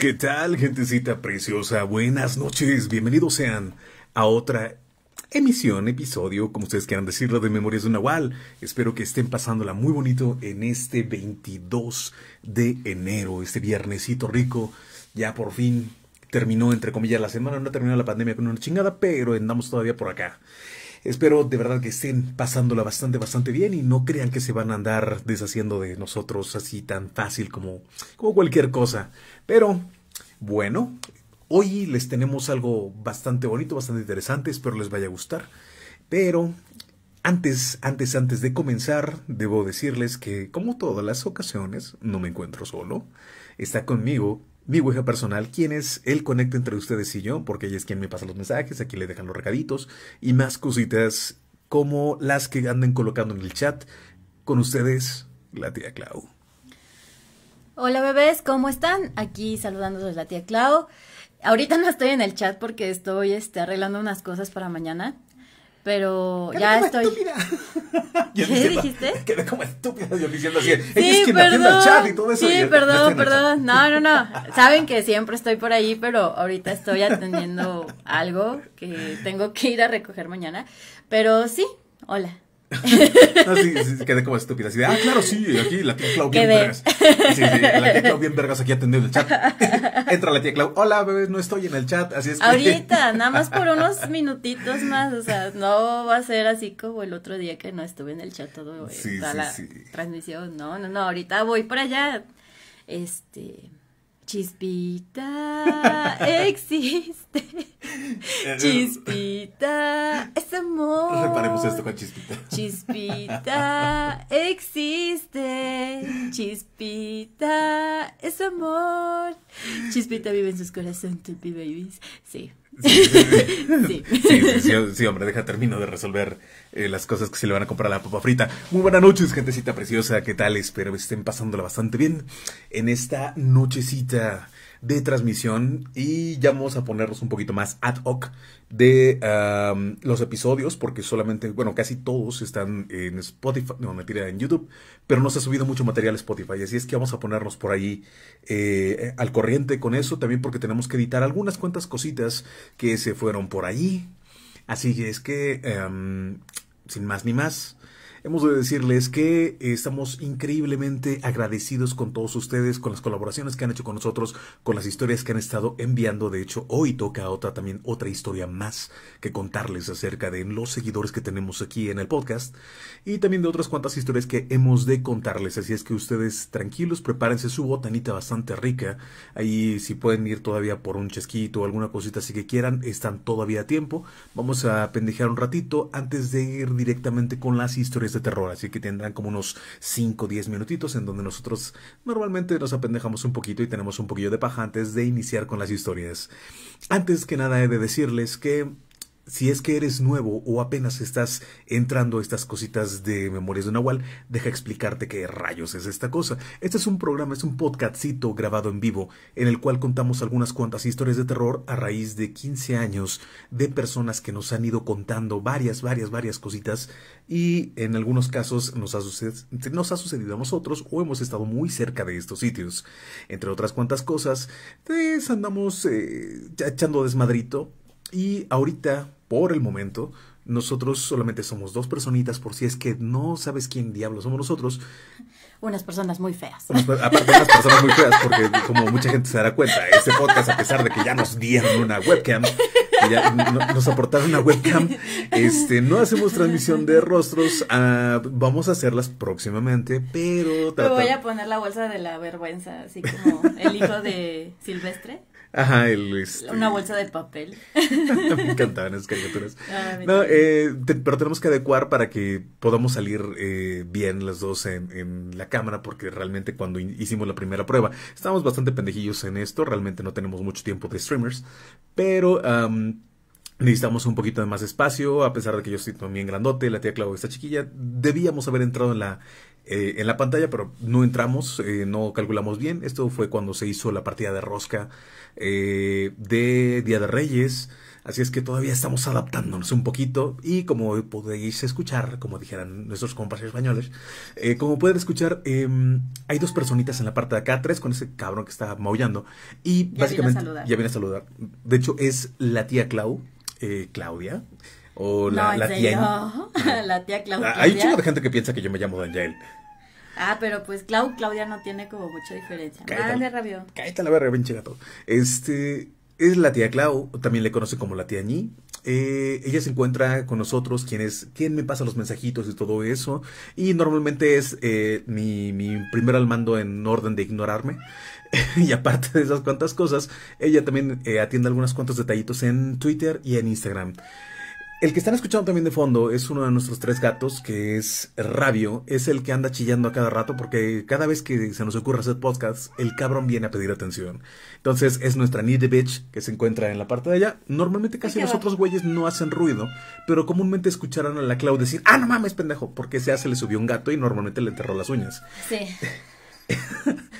¿Qué tal, gentecita preciosa? Buenas noches, bienvenidos sean a otra emisión, episodio, como ustedes quieran decirlo, de Memorias de un Nahual. Espero que estén pasándola muy bonito en este 22 de enero, este viernesito rico. Ya por fin terminó, entre comillas, la semana. No terminó la pandemia con una chingada, pero andamos todavía por acá. Espero de verdad que estén pasándola bastante, bastante bien y no crean que se van a andar deshaciendo de nosotros así tan fácil como, como cualquier cosa. Pero bueno, hoy les tenemos algo bastante bonito, bastante interesante, espero les vaya a gustar. Pero antes, antes, antes de comenzar, debo decirles que como todas las ocasiones, no me encuentro solo. Está conmigo mi hueja personal, quién es el conecto entre ustedes y yo, porque ella es quien me pasa los mensajes, aquí le dejan los recaditos y más cositas como las que anden colocando en el chat. Con ustedes, la tía Clau. Hola bebés, ¿cómo están? Aquí saludándoles la tía Clau. Ahorita no estoy en el chat porque estoy este, arreglando unas cosas para mañana pero ya estoy. ¿Qué dijiste? Quedé como estúpida yo diciendo así. Sí, es perdón. Chat y todo eso sí, perdón, perdón. No, no, no. Saben que siempre estoy por ahí, pero ahorita estoy atendiendo algo que tengo que ir a recoger mañana. Pero sí, hola. no, quedé como estúpida. ah, claro, sí, aquí la tía Clau bien vergas. la tía Clau bien vergas aquí atendiendo el chat. Entra la tía Clau, hola, bebés no estoy en el chat, así es que... Ahorita, nada más por unos minutitos más, o sea, no va a ser así como el otro día que no estuve en el chat todo, eh, toda la transmisión. No, no, no, ahorita voy por allá. Este... Chispita existe. Chispita es amor. Reparemos esto con chispita. Chispita existe. Chispita es amor. Chispita vive en sus corazones, babies. Sí. Sí, sí, hombre, deja termino de resolver eh, las cosas que se le van a comprar a la papa frita. Muy buenas noches, gentecita preciosa, ¿qué tal? Espero que estén pasándola bastante bien en esta nochecita de transmisión y ya vamos a ponernos un poquito más ad hoc de los episodios porque solamente, bueno, casi todos están en Spotify, no mentira, en YouTube, pero no se ha subido mucho material Spotify, así es que vamos a ponernos por ahí eh, eh, al corriente con eso, también porque tenemos que editar algunas cuantas cositas que se fueron por ahí, así es que, em, sin más ni más, Hemos de decirles que estamos increíblemente agradecidos con todos ustedes, con las colaboraciones que han hecho con nosotros, con las historias que han estado enviando. De hecho, hoy toca otra también otra historia más que contarles acerca de los seguidores que tenemos aquí en el podcast y también de otras cuantas historias que hemos de contarles. Así es que ustedes tranquilos, prepárense su botanita bastante rica. Ahí si pueden ir todavía por un chesquito o alguna cosita así que quieran, están todavía a tiempo. Vamos a pendejear un ratito antes de ir directamente con las historias de terror, así que tendrán como unos 5 o 10 minutitos en donde nosotros normalmente nos apendejamos un poquito y tenemos un poquillo de paja antes de iniciar con las historias. Antes que nada he de decirles que si es que eres nuevo o apenas estás entrando a estas cositas de Memorias de Nahual, deja explicarte qué rayos es esta cosa. Este es un programa, es un podcastito grabado en vivo, en el cual contamos algunas cuantas historias de terror a raíz de 15 años de personas que nos han ido contando varias, varias, varias cositas y en algunos casos nos ha, sucedido a nosotros o hemos estado muy cerca de estos sitios. Entre otras cuantas cosas, pues andamos eh, echando desmadrito y ahorita, por el momento, nosotros solamente somos dos personitas, por si es que no sabes quién diablos somos nosotros. Unas personas muy feas. aparte, unas personas muy feas, porque como mucha gente se dará cuenta, este podcast, a pesar de que ya nos dieron una webcam, nos aportaron una webcam, este, no hacemos transmisión de rostros, ah, vamos a hacerlas próximamente, pero... te voy a poner la bolsa de la vergüenza, así como el hijo de Silvestre. Ajá, el... Este, Una bolsa de papel. me encantaban esas caricaturas. Ah, no, eh, pero tenemos que adecuar para que podamos salir eh, bien las dos en, la cámara, porque realmente cuando hicimos la primera prueba estábamos bastante pendejillos en esto, realmente no tenemos mucho tiempo de streamers, pero... necesitamos un poquito de más espacio, a pesar de que yo estoy también grandote, la tía Clau está chiquilla, debíamos haber entrado en la, eh, en la pantalla, pero no entramos, eh, no calculamos bien. Esto fue cuando se hizo la partida de rosca eh, de Día de Reyes. Así es que todavía estamos adaptándonos un poquito y como podéis escuchar, como dijeran nuestros compas españoles, como pueden escuchar, em, hay dos personitas en la parte de acá, tres con ese cabrón que está maullando y básicamente ya viene a saludar. De hecho es la tía Clau, Claudia, o la, no, tía. la tía ah, Claudia. Hay un chingo de gente que piensa que yo me llamo Daniel. Ah, pero pues Claudia no tiene como mucha diferencia. Cállate, de rabio. Cállate la verga, pinche gato. Este, es la tía Clau, también le conoce como la tía Ñi. Eh, ella se encuentra con nosotros, quien me pasa los mensajitos y todo eso. Y normalmente es eh, mi, primer al mando en orden de ignorarme. y aparte de esas cuantas cosas, ella también eh, atiende algunos cuantos detallitos en Twitter y en Instagram. El que están escuchando también de fondo es uno de nuestros tres gatos, que es Rabio. Es el que anda chillando a cada rato porque cada vez que se nos ocurre hacer podcast, el cabrón viene a pedir atención. Entonces es nuestra Need Bitch que se encuentra en la parte de allá. Normalmente casi los otros güeyes no hacen ruido, pero comúnmente escucharon a la Clau decir, ah, no mames, pendejo, porque se hace le subió un gato y normalmente le enterró las uñas. Sí.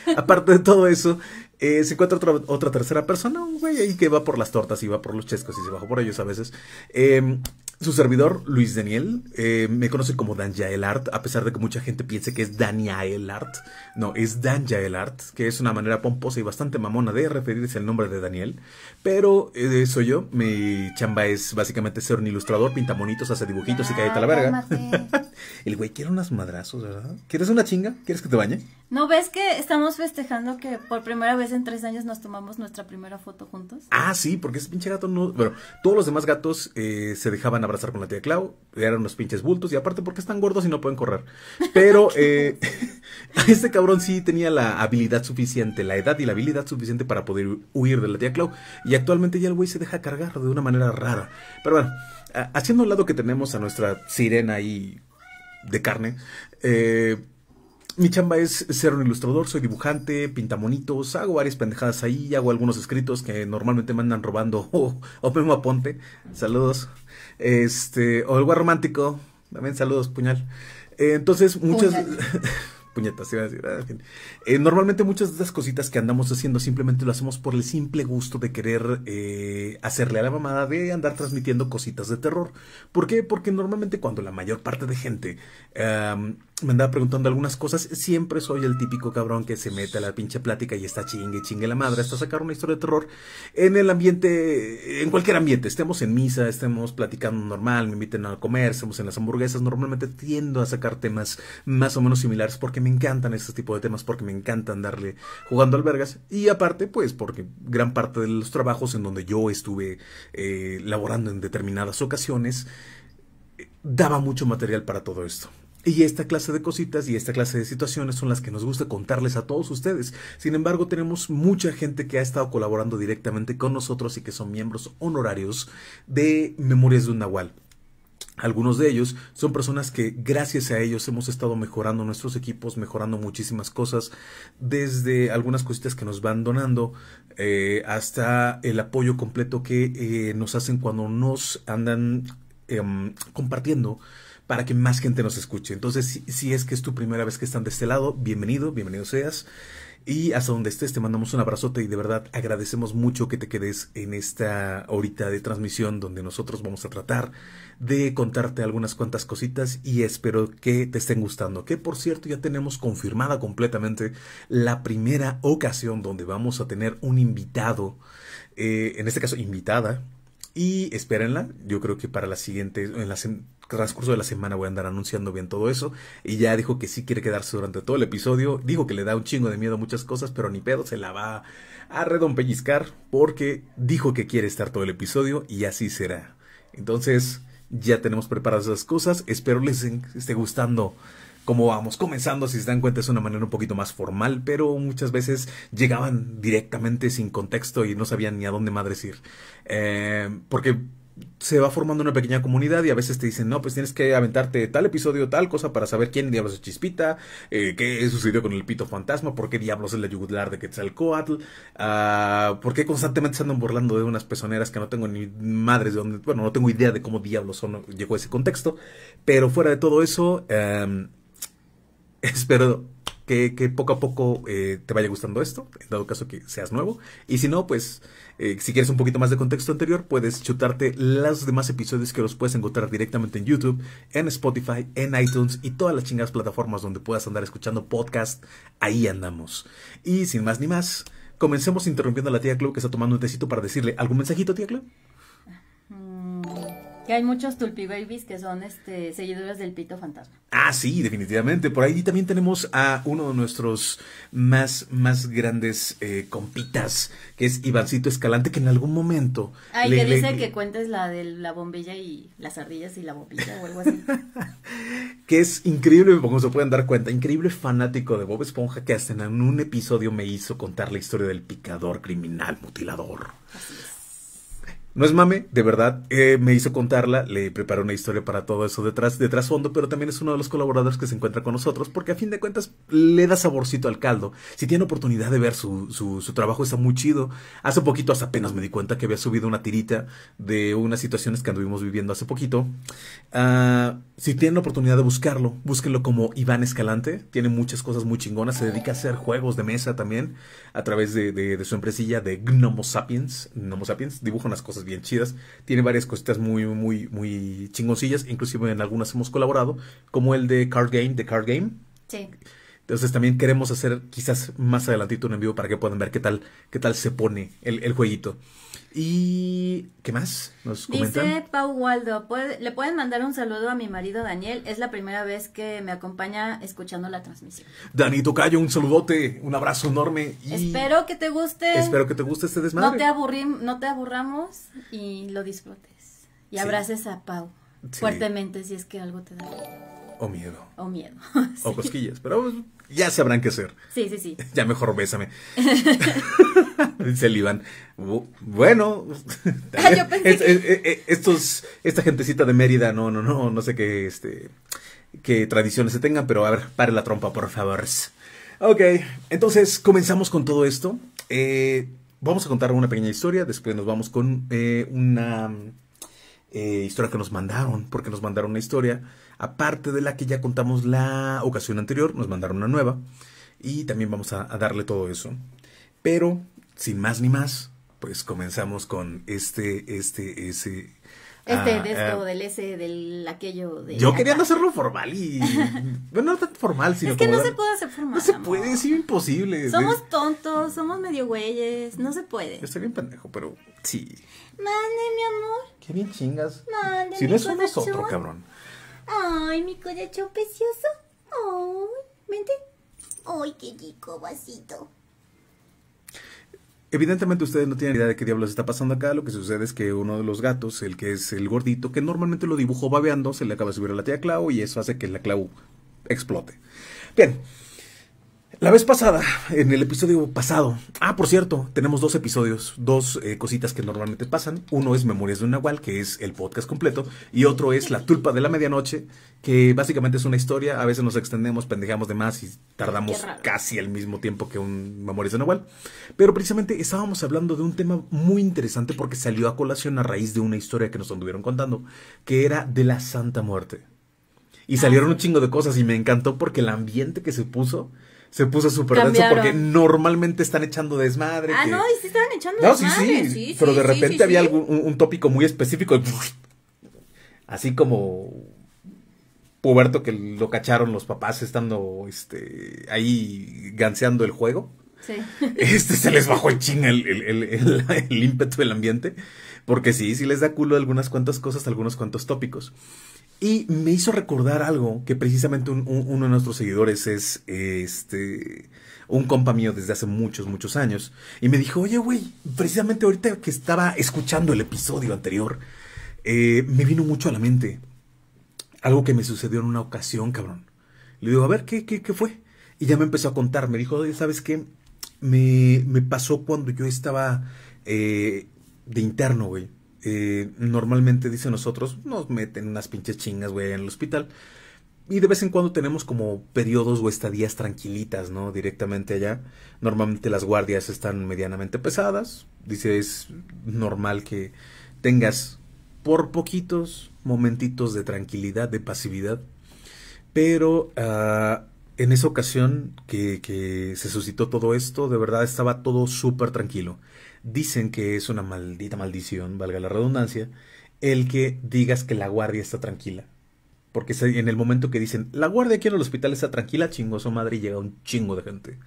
Aparte de todo eso, eh, se encuentra otra, otra tercera persona, un güey ahí que va por las tortas y va por los chescos y se bajó por ellos a veces. Eh, su servidor, Luis Daniel, eh, me conoce como Danjael Art, a pesar de que mucha gente piense que es Daniel Art. No, es Danjael Art, que es una manera pomposa y bastante mamona de referirse al nombre de Daniel. Pero eh, soy yo, mi chamba es básicamente ser un ilustrador, pinta monitos, hace dibujitos y cae a la verga. El güey quiere unas madrazos, ¿verdad? ¿Quieres una chinga? ¿Quieres que te bañe? ¿No ves que estamos festejando que por primera vez en tres años nos tomamos nuestra primera foto juntos? Ah, sí, porque ese pinche gato no... Bueno, todos los demás gatos eh, se dejaban abrazar con la tía Clau, eran unos pinches bultos, y aparte porque están gordos y no pueden correr. Pero eh, este cabrón sí tenía la habilidad suficiente, la edad y la habilidad suficiente para poder huir de la tía Clau, y actualmente ya el güey se deja cargar de una manera rara. Pero bueno, haciendo un lado que tenemos a nuestra sirena ahí de carne, eh, mi chamba es ser un ilustrador, soy dibujante, Pinta monitos hago varias pendejadas ahí, hago algunos escritos que normalmente mandan robando o oh, Aponte. Saludos. Este, o el romántico. También saludos, puñal. Eh, entonces, muchas. puñetas, iba decir. Eh, normalmente muchas de estas cositas que andamos haciendo simplemente lo hacemos por el simple gusto de querer eh, hacerle a la mamada de andar transmitiendo cositas de terror. ¿Por qué? Porque normalmente cuando la mayor parte de gente me andaba preguntando algunas cosas. Siempre soy el típico cabrón que se mete a la pinche plática y está chingue, chingue la madre, hasta sacar una historia de terror en el ambiente, en cualquier ambiente. Estemos en misa, estemos platicando normal, me inviten a comer, estemos en las hamburguesas. Normalmente tiendo a sacar temas más o menos similares porque me encantan este tipo de temas, porque me encantan darle jugando albergas. Y aparte, pues, porque gran parte de los trabajos en donde yo estuve eh, laborando en determinadas ocasiones eh, daba mucho material para todo esto. Y esta clase de cositas y esta clase de situaciones son las que nos gusta contarles a todos ustedes. Sin embargo, tenemos mucha gente que ha estado colaborando directamente con nosotros y que son miembros honorarios de Memorias de un Nahual. Algunos de ellos son personas que gracias a ellos hemos estado mejorando nuestros equipos, mejorando muchísimas cosas, desde algunas cositas que nos van donando eh, hasta el apoyo completo que eh, nos hacen cuando nos andan em, compartiendo para que más gente nos escuche. Entonces, si, es que es tu primera vez que están de este lado, bienvenido, bienvenido seas. Y hasta donde estés, te mandamos un abrazote y de verdad agradecemos mucho que te quedes en esta horita de transmisión donde nosotros vamos a tratar de contarte algunas cuantas cositas y espero que te estén gustando. Que por cierto, ya tenemos confirmada completamente la primera ocasión donde vamos a tener un invitado, eh, en este caso invitada. Y espérenla, yo creo que para la siguiente, en las transcurso de la semana voy a andar anunciando bien todo eso. Y ya dijo que sí quiere quedarse durante todo el episodio. Dijo que le da un chingo de miedo a muchas cosas, pero ni pedo, se la va a redompellizcar porque dijo que quiere estar todo el episodio y así será. Entonces, ya tenemos preparadas esas cosas. Espero les esté gustando cómo vamos comenzando, si se dan cuenta es una manera un poquito más formal, pero muchas veces llegaban directamente sin contexto y no sabían ni a dónde madres ir. Eh, porque se va formando una pequeña comunidad y a veces te dicen, no, pues tienes que aventarte tal episodio, tal cosa para saber quién diablos es Chispita, eh, qué sucedió con el pito fantasma, por qué diablos es la yugular de Quetzalcoatl, ah, por qué constantemente se andan burlando de unas pezoneras que no tengo ni madres de dónde, bueno, no tengo idea de cómo diablos son, llegó a ese contexto, pero fuera de todo eso, em, espero que, poco a poco eh, te vaya gustando esto, en dado caso que seas nuevo, y si no, pues eh, si quieres un poquito más de contexto anterior, puedes chutarte los demás episodios que los puedes encontrar directamente en YouTube, en Spotify, en iTunes y todas las chingadas plataformas donde puedas andar escuchando podcast. Ahí andamos. Y sin más ni más, comencemos interrumpiendo a la tía Club que está tomando un tecito para decirle algún mensajito, tía Club. Mm. Que hay muchos Tulpi Babies que son este, seguidores del Pito Fantasma. Ah, sí, definitivamente. Por ahí también tenemos a uno de nuestros más, más grandes eh, compitas, que es Ivancito Escalante, que en algún momento. Ay, que dice que cuentes la de la bombilla y las ardillas y la bombilla o algo así. que es increíble, como se pueden dar cuenta, increíble fanático de Bob Esponja que hasta en un episodio me hizo contar la historia del picador criminal mutilador. No es mame, de verdad, eh, me hizo contarla, le preparé una historia para todo eso detrás, de fondo, pero también es uno de los colaboradores que se encuentra con nosotros, porque a fin de cuentas le da saborcito al caldo. Si tiene oportunidad de ver su, trabajo, está muy chido. Hace poquito, hasta apenas me di cuenta que había subido una tirita de unas situaciones que anduvimos viviendo hace poquito. Ah, si tienen la oportunidad de buscarlo, búsquenlo como Iván Escalante. Tiene muchas cosas muy chingonas. Se dedica a hacer juegos de mesa también a través de, de, de su empresilla de Gnomo Sapiens. Gnomo Sapiens dibuja unas cosas bien chidas. Tiene varias cositas muy, muy, muy chingoncillas. Inclusive en algunas hemos colaborado, como el de Card Game, de Card Game. Sí. Entonces también queremos hacer quizás más adelantito un envío para que puedan ver qué tal, qué tal se pone el jueguito. ¿Y qué más? ¿Nos comentan? Dice Pau Waldo, le pueden mandar un saludo a mi marido Daniel. Es la primera vez que me acompaña escuchando la transmisión. Danito Cayo, un saludote, un abrazo enorme. Y espero que te guste. Espero que te guste este desmadre. No te, no te aburramos y lo disfrutes. Y abraces a Pau fuertemente si es que algo te da. O miedo. O miedo. O cosquillas, pero ya sabrán qué hacer. Sí, sí, sí. Ya mejor bésame. Dice el Iván. Bueno, esta gentecita de Mérida, no, no, no, no sé qué, este, qué tradiciones se tengan, pero a ver, pare la trompa, por favor. Ok, entonces comenzamos con todo esto. Eh, vamos a contar una pequeña historia, después nos vamos con eh, una eh, historia que nos mandaron, porque nos mandaron una historia, aparte de la que ya contamos la ocasión anterior, nos mandaron una nueva, y también vamos a darle todo eso. Pero sin más ni más, pues comenzamos con este, este, ese. Este, ah, de esto, ah, del ese, del aquello. yo quería hacerlo formal y. bueno, no tan formal, sino. Es que no se puede hacer formal. No se puede, es imposible. Somos tontos, somos medio güeyes, no se puede. Yo estoy bien pendejo, pero sí. Mande, mi amor. Qué bien chingas. Mande, si no es uno, es otro, cabrón. Ay, mi corazón precioso. Ay, vente. Ay, qué chico vasito. Evidentemente ustedes no tienen idea de qué diablos está pasando acá, lo que sucede es que uno de los gatos, el que es el gordito, que normalmente lo dibujo babeando, se le acaba de subir a la tía Clau y eso hace que la Clau explote. Bien, la vez pasada, en el episodio pasado, ah, por cierto, tenemos dos episodios, dos eh, cositas que normalmente pasan. Uno es Memorias de un Nahual, que es el podcast completo, y otro es La Tulpa de la Medianoche, que básicamente es una historia. A veces nos extendemos, pendejamos de más y tardamos casi el mismo tiempo que un Memorias de un Nahual. Pero precisamente estábamos hablando de un tema muy interesante porque salió a colación a raíz de una historia que nos anduvieron contando, que era de la Santa Muerte. Y ah, salieron un chingo de cosas y me encantó porque el ambiente que se puso se puso súper denso porque normalmente están echando desmadre. Ah, no, y sí estaban echando desmadre. Sí, sí, sí pero de repente había algún, un, tópico muy específico. Así como puberto que lo cacharon los papás estando este ahí ganseando el juego. Sí. Este se les bajó el ching el, el, el, el, ímpetu del ambiente. Porque sí, sí les da culo algunas cuantas cosas, algunos cuantos tópicos. Y me hizo recordar algo que precisamente uno de nuestros seguidores es este un compa mío desde hace muchos, muchos años. Y me dijo, oye, güey, precisamente ahorita que estaba escuchando el episodio anterior, eh, me vino mucho a la mente algo que me sucedió en una ocasión, cabrón. Le digo, a ver, ¿qué, qué, fue? Y ya me empezó a contar, me dijo, oye, ¿sabes qué? Me, me pasó cuando yo estaba eh, de interno, güey. Eh, normalmente dice nosotros, nos meten unas pinches chingas, güey, en el hospital. Y de vez en cuando tenemos como periodos o estadías tranquilitas, ¿no? Directamente allá. Normalmente las guardias están medianamente pesadas. Dice, es normal que tengas por poquitos momentitos de tranquilidad, de pasividad. Pero ah, en esa ocasión que, que se suscitó todo esto, de verdad estaba todo súper tranquilo dicen que es una maldita maldición, valga la redundancia, el que digas que la guardia está tranquila. Porque en el momento que dicen, la guardia aquí en el hospital está tranquila, chingoso madre, y llega un chingo de gente.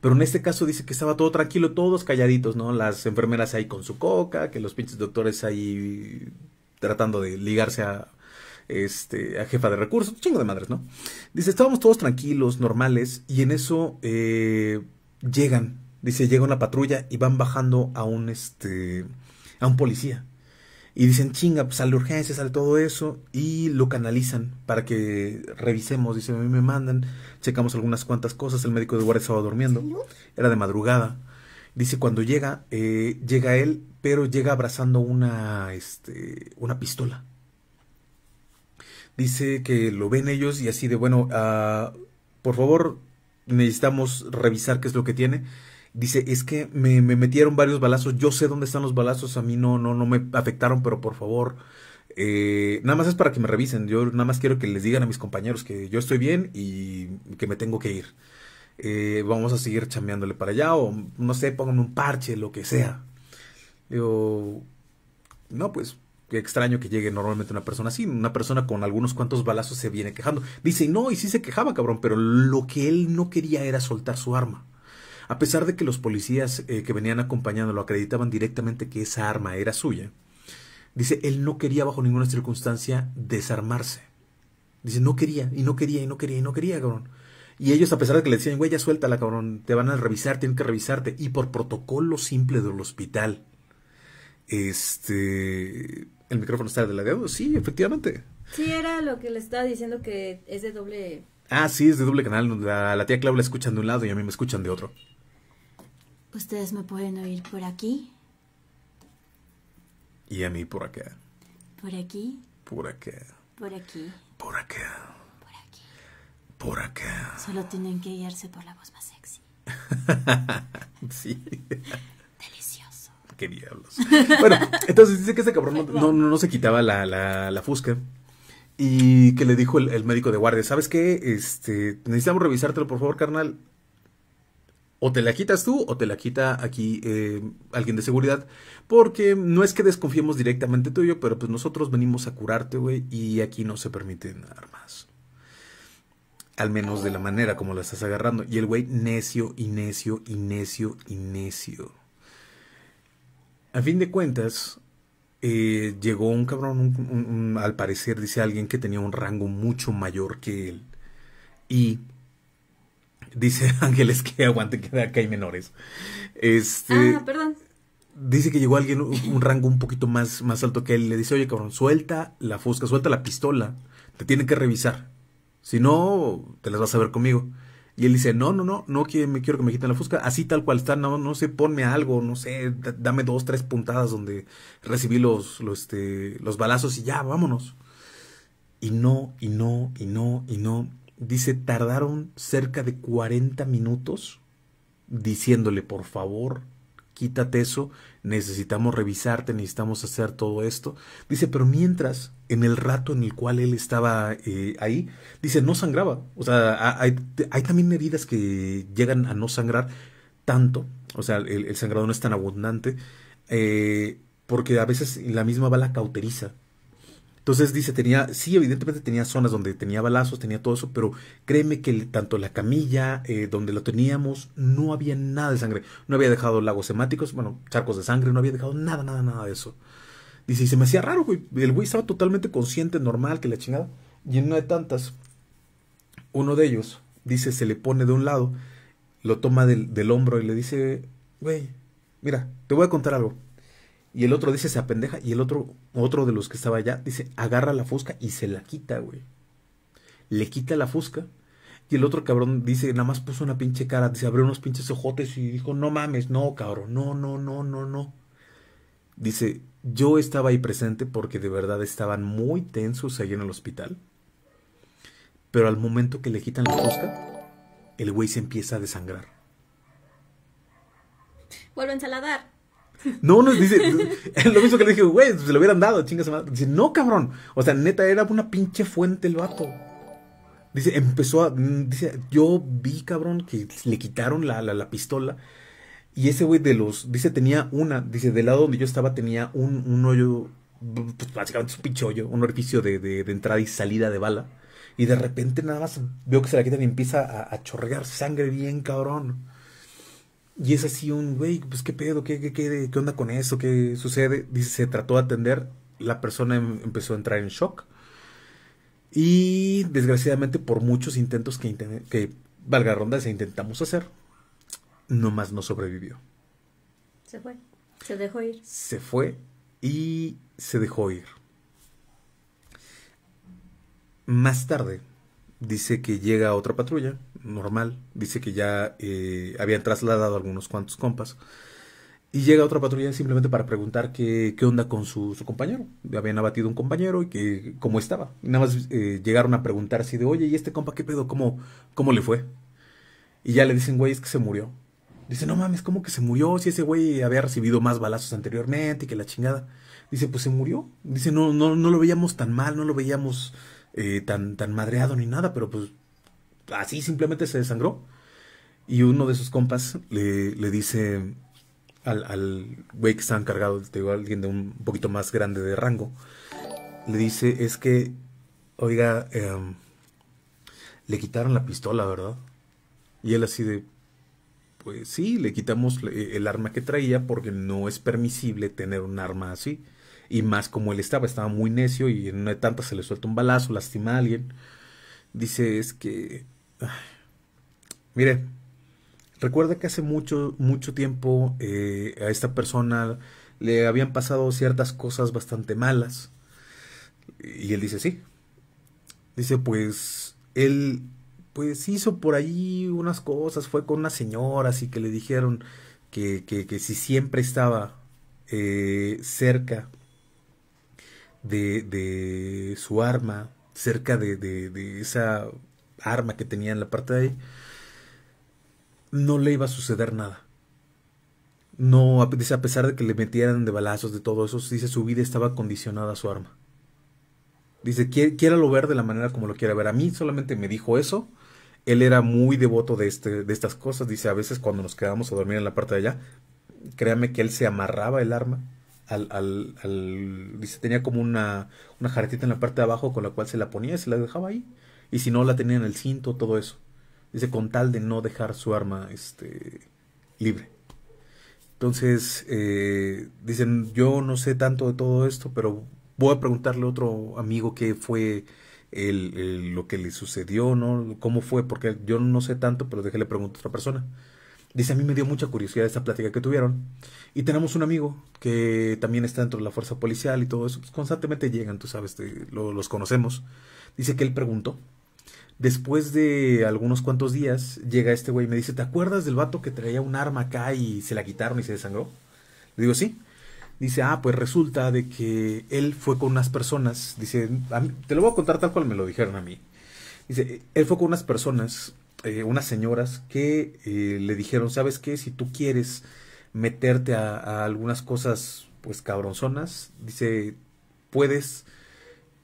Pero en este caso dice que estaba todo tranquilo, todos calladitos, ¿no? Las enfermeras ahí con su coca, que los pinches doctores ahí tratando de ligarse a, este, a jefa de recursos, chingo de madres, ¿no? Dice, estábamos todos tranquilos, normales, y en eso eh, llegan Dice, llega una patrulla y van bajando a un, este, a un policía. Y dicen, chinga, pues sale urgencia, sale todo eso. Y lo canalizan para que revisemos. Dice, a mí me mandan. Checamos algunas cuantas cosas. El médico de guardia estaba durmiendo. Era de madrugada. Dice, cuando llega, eh, llega él, pero llega abrazando una, este, una pistola. Dice que lo ven ellos y así de, bueno, ah por favor, necesitamos revisar qué es lo que tiene Dice, es que me, metieron varios balazos, yo sé dónde están los balazos, a mí no, no, no me afectaron, pero por favor, eh, nada más es para que me revisen, yo nada más quiero que les digan a mis compañeros que yo estoy bien y que me tengo que ir. Eh, vamos a seguir chameándole para allá o no sé, pónganme un parche, lo que sea. Digo, no, pues Qué extraño que llegue normalmente una persona así, una persona con algunos cuantos balazos se viene quejando. Dice, no, y sí se quejaba, cabrón, pero lo que él no quería era soltar su arma. A pesar de que los policías eh, que venían acompañándolo acreditaban directamente que esa arma era suya, dice, él no quería bajo ninguna circunstancia desarmarse. Dice, no quería, y no quería, y no quería, y no quería, cabrón. Y ellos, a pesar de que le decían, güey, ya suéltala, cabrón, te van a revisar, tienen que revisarte. Y por protocolo simple del hospital, este. ¿El micrófono está lado. Sí, efectivamente. Sí, era lo que le estaba diciendo que es de doble. Ah, sí, es de doble canal. La, la tía Clau la escuchan de un lado y a mí me escuchan de otro. Ustedes me pueden oír por aquí. Y a mí por acá. Por aquí. Por acá. Por aquí. Por acá. Por aquí. Por acá. Solo tienen que guiarse por la voz más sexy. sí. Delicioso. Qué diablos. Bueno, entonces dice que ese cabrón no, no, no se quitaba la, la, la fusca. Y que le dijo el, el, médico de guardia, ¿sabes qué? Este, necesitamos revisártelo, por favor, carnal o te la quitas tú o te la quita aquí eh, alguien de seguridad. Porque no es que desconfiemos directamente tuyo, pero pues nosotros venimos a curarte, güey, y aquí no se permiten armas. Al menos de la manera como la estás agarrando. Y el güey necio y necio y necio y necio. A fin de cuentas, eh, llegó un cabrón, al parecer, dice alguien que tenía un rango mucho mayor que él. Y Dice Ángeles que aguante que acá hay menores. Este, ah, perdón. Dice que llegó alguien un, rango un poquito más, más alto que él. Le dice, oye, cabrón, suelta la fusca, suelta la pistola. Te tiene que revisar. Si no, te las vas a ver conmigo. Y él dice, no, no, no, no quiero, me quiero que me quiten la fusca. Así tal cual está, no, no sé, ponme algo, no sé, dame dos, tres puntadas donde recibí los, los, este, los balazos y ya, vámonos. Y no, y no, y no, y no. Dice, tardaron cerca de 40 minutos diciéndole, por favor, quítate eso, necesitamos revisarte, necesitamos hacer todo esto. Dice, pero mientras, en el rato en el cual él estaba eh, ahí, dice, no sangraba. O sea, hay, también heridas que llegan a no sangrar tanto. O sea, el, sangrado no es tan abundante. Eh, porque a veces la misma bala cauteriza entonces dice, tenía, sí, evidentemente tenía zonas donde tenía balazos, tenía todo eso, pero créeme que tanto la camilla, eh, donde lo teníamos, no había nada de sangre. No había dejado lagos hemáticos, bueno, charcos de sangre, no había dejado nada, nada, nada de eso. Dice, y se me hacía raro, güey. El güey estaba totalmente consciente, normal, que la chingada. Y en una de tantas, uno de ellos, dice, se le pone de un lado, lo toma del, del hombro y le dice, güey, mira, te voy a contar algo. Y el otro dice, se apendeja. Y el otro, otro de los que estaba allá, dice, agarra la fusca y se la quita, güey. Le quita la fusca. Y el otro cabrón dice, nada más puso una pinche cara, dice, abrió unos pinches ojotes y dijo, no mames, no, cabrón, no, no, no, no, no. Dice, yo estaba ahí presente porque de verdad estaban muy tensos ahí en el hospital. Pero al momento que le quitan la fusca, el güey se empieza a desangrar. Vuelven a ensaladar. No, no, dice, lo mismo que le dije, güey, pues, se lo hubieran dado, chingas Dice, no, cabrón. O sea, neta, era una pinche fuente el vato. Dice, empezó a, mm, dice, yo vi, cabrón, que le quitaron la, la, la pistola. Y ese güey de los, dice, tenía una, dice, del lado donde yo estaba tenía un, un hoyo, pues, básicamente es un pinche hoyo, un orificio de, de, de, entrada y salida de bala. Y de repente nada más veo que se la quitan y empieza a, a chorrear sangre bien, cabrón. Y es así un, güey, pues qué pedo, ¿Qué, onda con eso, qué sucede. Dice, se trató de atender, la persona em, empezó a entrar en shock. Y desgraciadamente por muchos intentos que, inten que ronda, se intentamos hacer, nomás no sobrevivió. Se fue, se dejó ir. Se fue y se dejó ir. Más tarde, dice que llega otra patrulla normal. Dice que ya eh, habían trasladado algunos cuantos compas. Y llega otra patrulla simplemente para preguntar qué, qué onda con su, su, compañero. Habían abatido un compañero y que cómo estaba. nada más eh, llegaron a preguntar así de, oye, ¿y este compa qué pedo? ¿Cómo, cómo le fue? Y ya le dicen, güey, es que se murió. Dice, no mames, ¿cómo que se murió? Si ese güey había recibido más balazos anteriormente y que la chingada. Dice, pues se murió. Dice, no, no, no lo veíamos tan mal, no lo veíamos eh, tan, tan madreado ni nada, pero pues así simplemente se desangró. Y uno de sus compas le, dice al, al güey que estaba encargado, te digo, alguien de un poquito más grande de rango, le dice, es que, oiga, em, le quitaron la pistola, ¿verdad? Y él así de, pues sí, le quitamos el arma que traía porque no es permisible tener un arma así. Y más como él estaba, estaba muy necio y en una de tantas se le suelta un balazo, lastima a alguien. Dice, es que Mire, recuerda que hace mucho, mucho tiempo eh, a esta persona le habían pasado ciertas cosas bastante malas. Y él dice, sí. Dice, pues él, pues hizo por allí unas cosas, fue con unas señoras y que le dijeron que, que, si siempre estaba eh, cerca de, de, su arma, cerca de, de esa arma que tenía en la parte de ahí, no le iba a suceder nada. No, dice, a pesar de que le metieran de balazos, de todo eso, dice, su vida estaba condicionada a su arma. Dice, lo ver de la manera como lo quiera ver. A mí solamente me dijo eso. Él era muy devoto de, este, de estas cosas. Dice, a veces cuando nos quedábamos a dormir en la parte de allá, créame que él se amarraba el arma. Al, al, dice, tenía como una, una jarretita en la parte de abajo con la cual se la ponía y se la dejaba ahí y si no la tenía en el cinto, todo eso. Dice, con tal de no dejar su arma este, libre. Entonces, eh, dicen, yo no sé tanto de todo esto, pero voy a preguntarle a otro amigo qué fue el, lo que le sucedió, ¿no? ¿Cómo fue? Porque yo no sé tanto, pero déjale preguntar a otra persona. Dice, a mí me dio mucha curiosidad esa plática que tuvieron. Y tenemos un amigo que también está dentro de la fuerza policial y todo eso. Pues, constantemente llegan, tú sabes, lo, los conocemos. Dice que él preguntó Después de algunos cuantos días, llega este güey y me dice, ¿te acuerdas del vato que traía un arma acá y se la quitaron y se desangró? Le digo, sí. Dice, ah, pues resulta de que él fue con unas personas, dice, te lo voy a contar tal cual me lo dijeron a mí. Dice, él fue con unas personas, eh, unas señoras, que eh, le dijeron, ¿sabes qué? Si tú quieres meterte a algunas cosas, pues cabronzonas, dice, puedes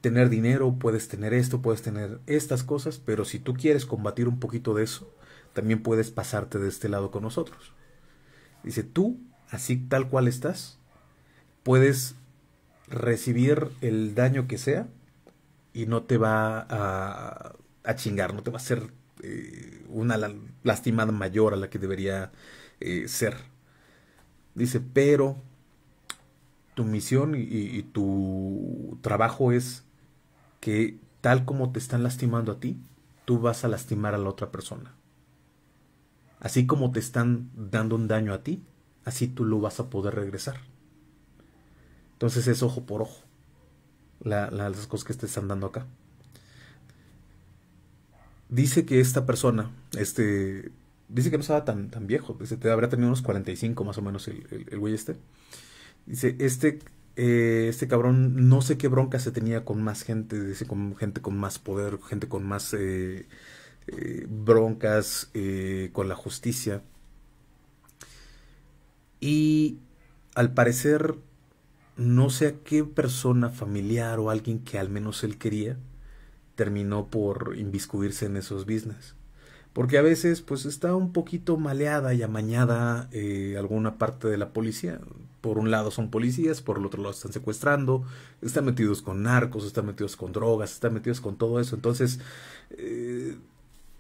tener dinero, puedes tener esto, puedes tener estas cosas, pero si tú quieres combatir un poquito de eso, también puedes pasarte de este lado con nosotros. Dice, tú, así tal cual estás, puedes recibir el daño que sea y no te va a, chingar, no te va a ser eh, una lastimada mayor a la que debería eh, ser. Dice, pero tu misión y, tu trabajo es tal como te están lastimando a ti, tú vas a lastimar a la otra persona. Así como te están dando un daño a ti, así tú lo vas a poder regresar. Entonces es ojo por ojo las cosas que te están dando acá. Dice que esta persona, este, dice que no estaba tan, tan viejo, te habría tenido unos 45 más o menos el, el, el güey este. Dice, este eh, este cabrón no sé qué bronca se tenía con más gente, con gente con más poder, gente con más eh, eh, broncas con la justicia. Y al parecer, no sé a qué persona familiar o alguien que al menos él quería, terminó por inviscuirse en esos business. Porque a veces pues está un poquito maleada y amañada alguna parte de la policía por un lado son policías, por el otro lado están secuestrando, están metidos con narcos, están metidos con drogas, están metidos con todo eso. Entonces, eh,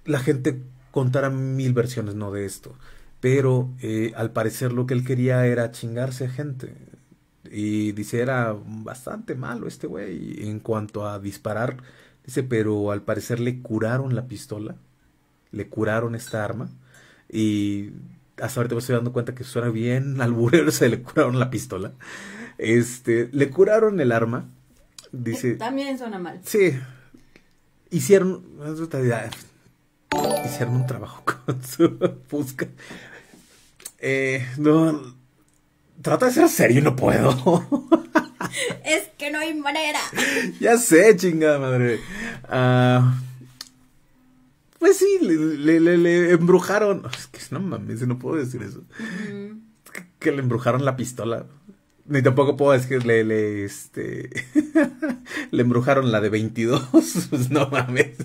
la gente contará mil versiones no de esto. Pero eh, al parecer lo que él quería era chingarse a gente. Y dice, era bastante malo este güey en cuanto a disparar. Dice, pero al parecer le curaron la pistola, le curaron esta arma. Y hasta ahorita me estoy dando cuenta que suena bien alburero, se le curaron la pistola. Este, le curaron el arma. Dice. Eh, también suena mal. Sí. Hicieron. Hicieron un trabajo con su busca. Eh, no. Trata de ser serio, y no puedo. Es que no hay manera. Ya sé, chingada madre. Ah. Pues sí, le, le, le embrujaron. Es que no mames, no puedo decir eso. que, le embrujaron la pistola. Ni tampoco puedo decir le, le, este, le embrujaron la de 22. pues no mames.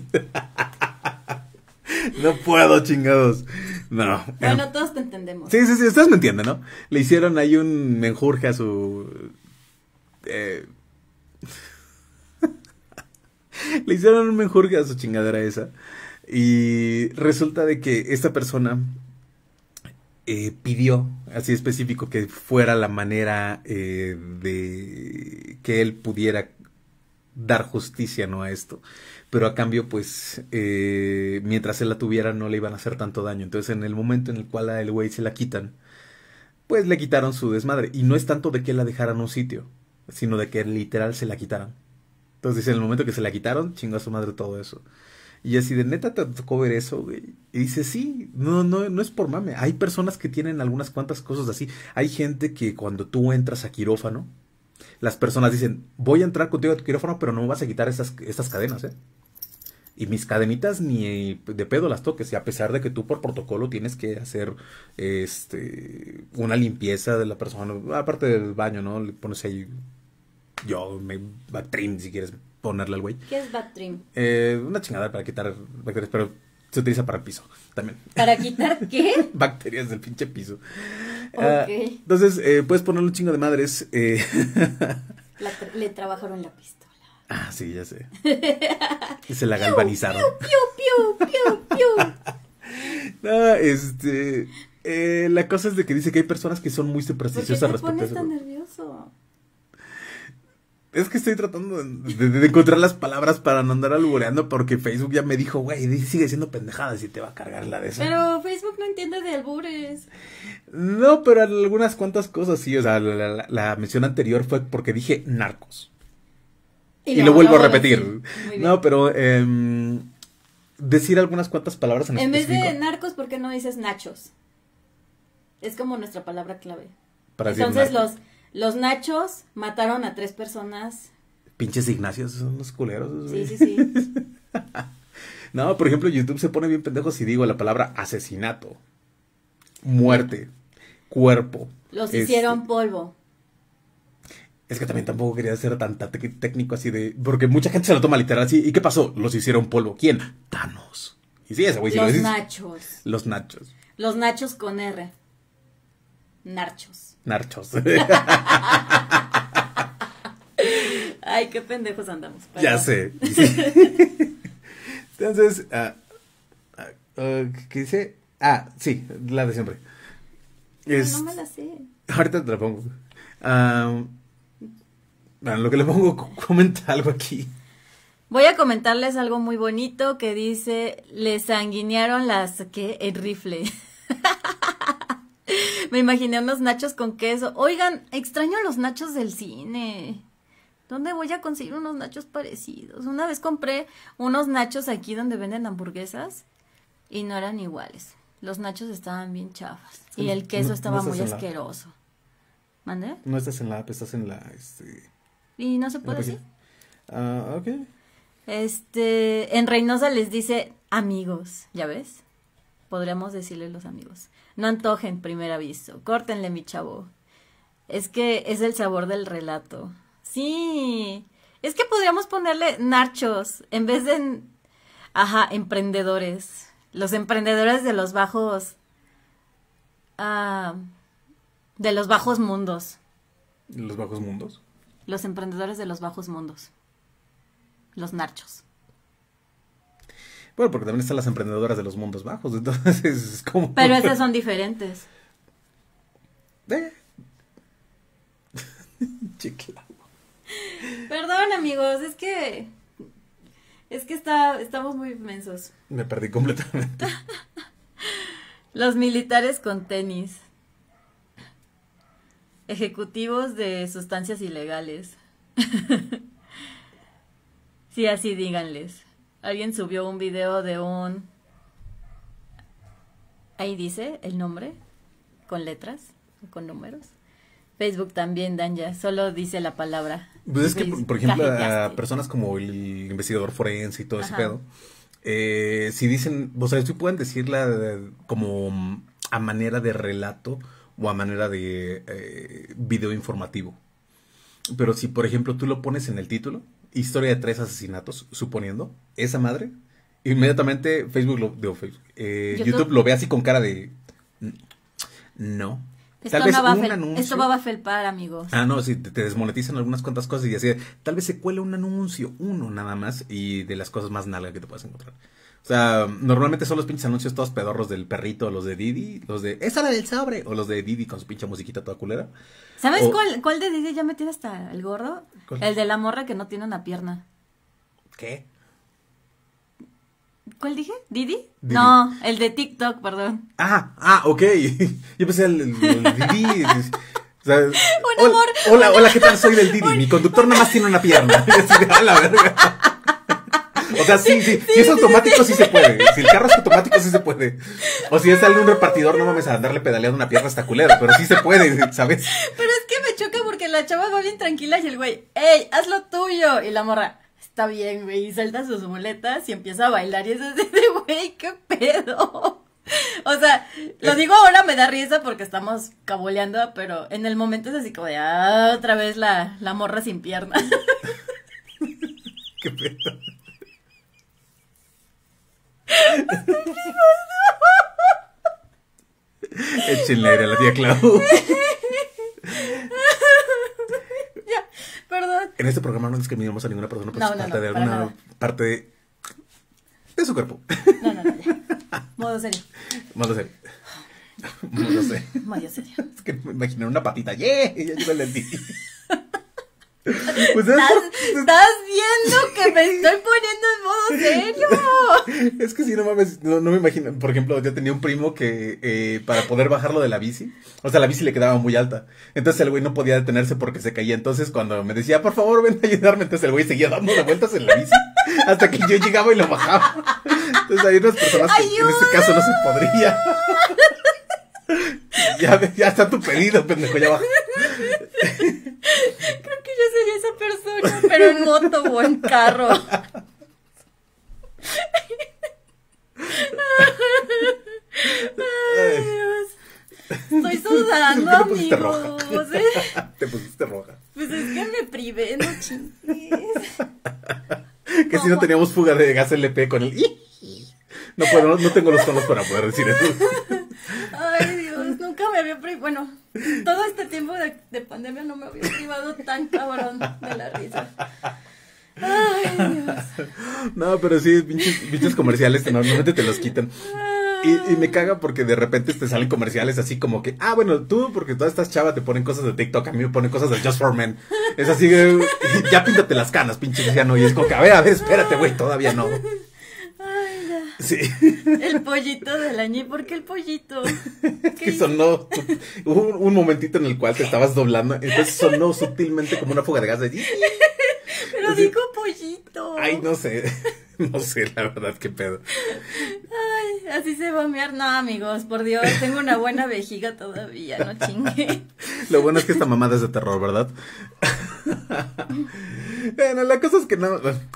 no puedo, chingados. No. Bueno, em. todos te entendemos. Sí, sí, sí, ustedes me entienden, ¿no? Le hicieron ahí un menjurje a su... Eh, le hicieron un menjurje a su chingadera esa. Y resulta de que esta persona eh, pidió, así específico, que fuera la manera eh, de que él pudiera dar justicia ¿no? a esto. Pero a cambio, pues, eh, mientras él la tuviera, no le iban a hacer tanto daño. Entonces, en el momento en el cual a el güey se la quitan, pues le quitaron su desmadre. Y no es tanto de que la dejaran un sitio, sino de que literal se la quitaran. Entonces, en el momento que se la quitaron, chingó a su madre todo eso. Y así de neta te tocó ver eso, güey. Y dice, sí, no, no, no es por mame. Hay personas que tienen algunas cuantas cosas así. Hay gente que cuando tú entras a quirófano, las personas dicen, voy a entrar contigo a tu quirófano, pero no me vas a quitar estas, estas cadenas, ¿eh? Y mis cadenitas ni eh, de pedo las toques. Y a pesar de que tú por protocolo tienes que hacer este una limpieza de la persona. Aparte del baño, ¿no? Le pones ahí. Yo me trim si quieres ponerle al güey. ¿Qué es Bactrim? Eh, una chingada para quitar bacterias, pero se utiliza para el piso también. ¿Para quitar qué? bacterias del pinche piso. Ah, okay. entonces, eh, puedes ponerle un chingo de madres. Eh. le trabajaron la pistola. Ah, sí, ya sé. se la galvanizaron. Piu, piu, piu, piu, No, este. Eh, la cosa es de que dice que hay personas que son muy supersticiosas ¿Por qué te pones tan nervioso? Es que estoy tratando de, encontrar las palabras para no andar albureando porque Facebook ya me dijo, güey, sigue siendo pendejada y te va a cargar la de eso. Pero Facebook no entiende de albures. No, pero algunas cuantas cosas sí. O sea, la, mención anterior fue porque dije narcos. Y, lo, vuelvo a repetir. No, pero em, decir algunas cuantas palabras en, en vez de narcos, ¿por qué no dices nachos? Es como nuestra palabra clave. Para Entonces los los nachos mataron a tres personas. Pinches Ignacios, son los culeros. Sí, sí, sí. no, por ejemplo, YouTube se pone bien pendejo si digo la palabra asesinato, muerte, cuerpo. Los este, hicieron polvo. Es que también tampoco quería ser tan, técnico así de. Porque mucha gente se lo toma literal así. ¿Y qué pasó? Los hicieron polvo. ¿Quién? Thanos. Y sí, ese güey. Si los nachos. Los nachos. Los nachos con R. Nachos. Narchos. Ay, qué pendejos andamos. Ya sé. Entonces, ah, ah, ah, ¿qué dice? Ah, sí, la de siempre. Es, no me la sé. Ahorita te la pongo. lo que le pongo, comenta algo aquí. Voy a comentarles algo muy bonito que dice, le sanguinearon las, que El rifle. Me imaginé unos nachos con queso. Oigan, extraño los nachos del cine. ¿Dónde voy a conseguir unos nachos parecidos? Una vez compré unos nachos aquí donde venden hamburguesas y no eran iguales. Los nachos estaban bien chafas y el queso estaba muy asqueroso. ¿Mande? No estás en la app, estás en la... Este... ¿Y no se puede decir? Ah, ok. Este, en Reynosa les dice amigos, ¿ya ves? Podríamos decirle los amigos. No antojen primer aviso. Córtenle, mi chavo. Es que es el sabor del relato. Sí. Es que podríamos ponerle narchos en vez de... Ajá, emprendedores. Los emprendedores de los bajos... Ah, de los bajos mundos. ¿Los bajos mundos? Los emprendedores de los bajos mundos. Los narchos. Bueno, porque también están las emprendedoras de los mundos bajos, entonces es como... Pero esas son diferentes. Eh. Perdón, amigos, es que... Es que está, estamos muy inmensos Me perdí completamente. los militares con tenis. Ejecutivos de sustancias ilegales. sí, así díganles. Alguien subió un video de un... Ahí dice el nombre, con letras, con números. Facebook también, Danja, solo dice la palabra. Pues es que, por, ejemplo, a personas como el investigador forense y todo ese pedo, eh, si dicen, o sea, si pueden decirla como a manera de relato o a manera de eh, video informativo. Pero si, por ejemplo, tú lo pones en el título, historia de tres asesinatos, suponiendo, esa madre, inmediatamente Facebook lo, eh, YouTube. lo ve así con cara de... No. tal vez va un a anuncio. felpar, amigos. Ah, no, si te desmonetizan algunas cuantas cosas y así, tal vez se cuela un anuncio, uno nada más, y de las cosas más nalgas que te puedas encontrar. O sea, normalmente son los pinches anuncios todos pedorros del perrito, los de Didi, los de Esa la del sabre, O los de Didi con su pinche musiquita toda culera. ¿Sabes cuál, de Didi ya me tiene hasta el gordo? El de la morra que no tiene una pierna. ¿Qué? ¿Cuál dije? ¿Didi? No, el de TikTok, perdón. Ah, ah, ok. Yo pensé el, Didi. un amor. Hola, hola, ¿qué tal? Soy del Didi. Mi conductor nada más tiene una pierna. la verga. O sea, sí, sí, si es automático, sí, se puede. Si el carro es automático, sí se puede. O si es algún repartidor, no mames a andarle pedaleando una pierna hasta culera, pero sí se puede, ¿sabes? Pero es que me choca porque la chava va bien tranquila y el güey, ¡ey, haz lo tuyo! Y la morra, está bien, güey, y salta sus muletas y empieza a bailar y es así de, güey, ¿qué pedo? O sea, lo digo ahora me da risa porque estamos caboleando, pero en el momento es así como de ah, otra vez la, la morra sin pierna. Qué pedo. El chile la tía Clau. ya, perdón. En este programa no discriminamos a ninguna persona por no, de alguna parte de, su cuerpo. No, no, no, ya. Modo serio. Modo serio. Modo serio. Es que me imaginé una patita. ¡Yeah! Ya yo di Pues ¿Estás, viendo que me estoy poniendo en modo serio. Es que si no mames, no, me imagino. Por ejemplo, yo tenía un primo que eh, para poder bajarlo de la bici, o sea, la bici le quedaba muy alta. Entonces el güey no podía detenerse porque se caía. Entonces cuando me decía, por favor, ven a ayudarme, entonces el güey seguía dando vueltas en la bici hasta que yo llegaba y lo bajaba. Entonces hay unas personas que en este caso no se podría. ya, ya está tu pedido, pendejo, ya baja. Creo que yo sería esa persona, pero en moto o en carro. Ay, Dios. Estoy sudando, amigos. ¿eh? Te pusiste roja. Pues es que me privé, no Que si no teníamos fuga de gas LP con el. No puedo, no, no tengo los tonos para poder decir eso. Ay, me bueno, todo este tiempo de, pandemia no me había privado tan cabrón de la risa. Ay, Dios. No, pero sí, pinches, comerciales que normalmente te los quitan. Y, me ah. caga porque de repente te salen comerciales así como que, ah, bueno, tú, porque todas estas chavas te ponen cosas de TikTok, a mí me ponen cosas de Just for Men. Es así, ya píntate las canas, pinche no Y es como que, a ver, a ver, espérate, güey, todavía no. Sí. El pollito de la ñ, por qué el pollito? que sonó. un, momentito en el cual te estabas doblando. Entonces sonó sutilmente como una fuga de gas allí. Pero dijo pollito. Ay, no sé. No sé, la verdad, qué pedo así se va a mear. No, amigos, por Dios, tengo una buena vejiga todavía, no chingue. Lo bueno es que esta mamada es de terror, ¿verdad? bueno, la cosa es que no.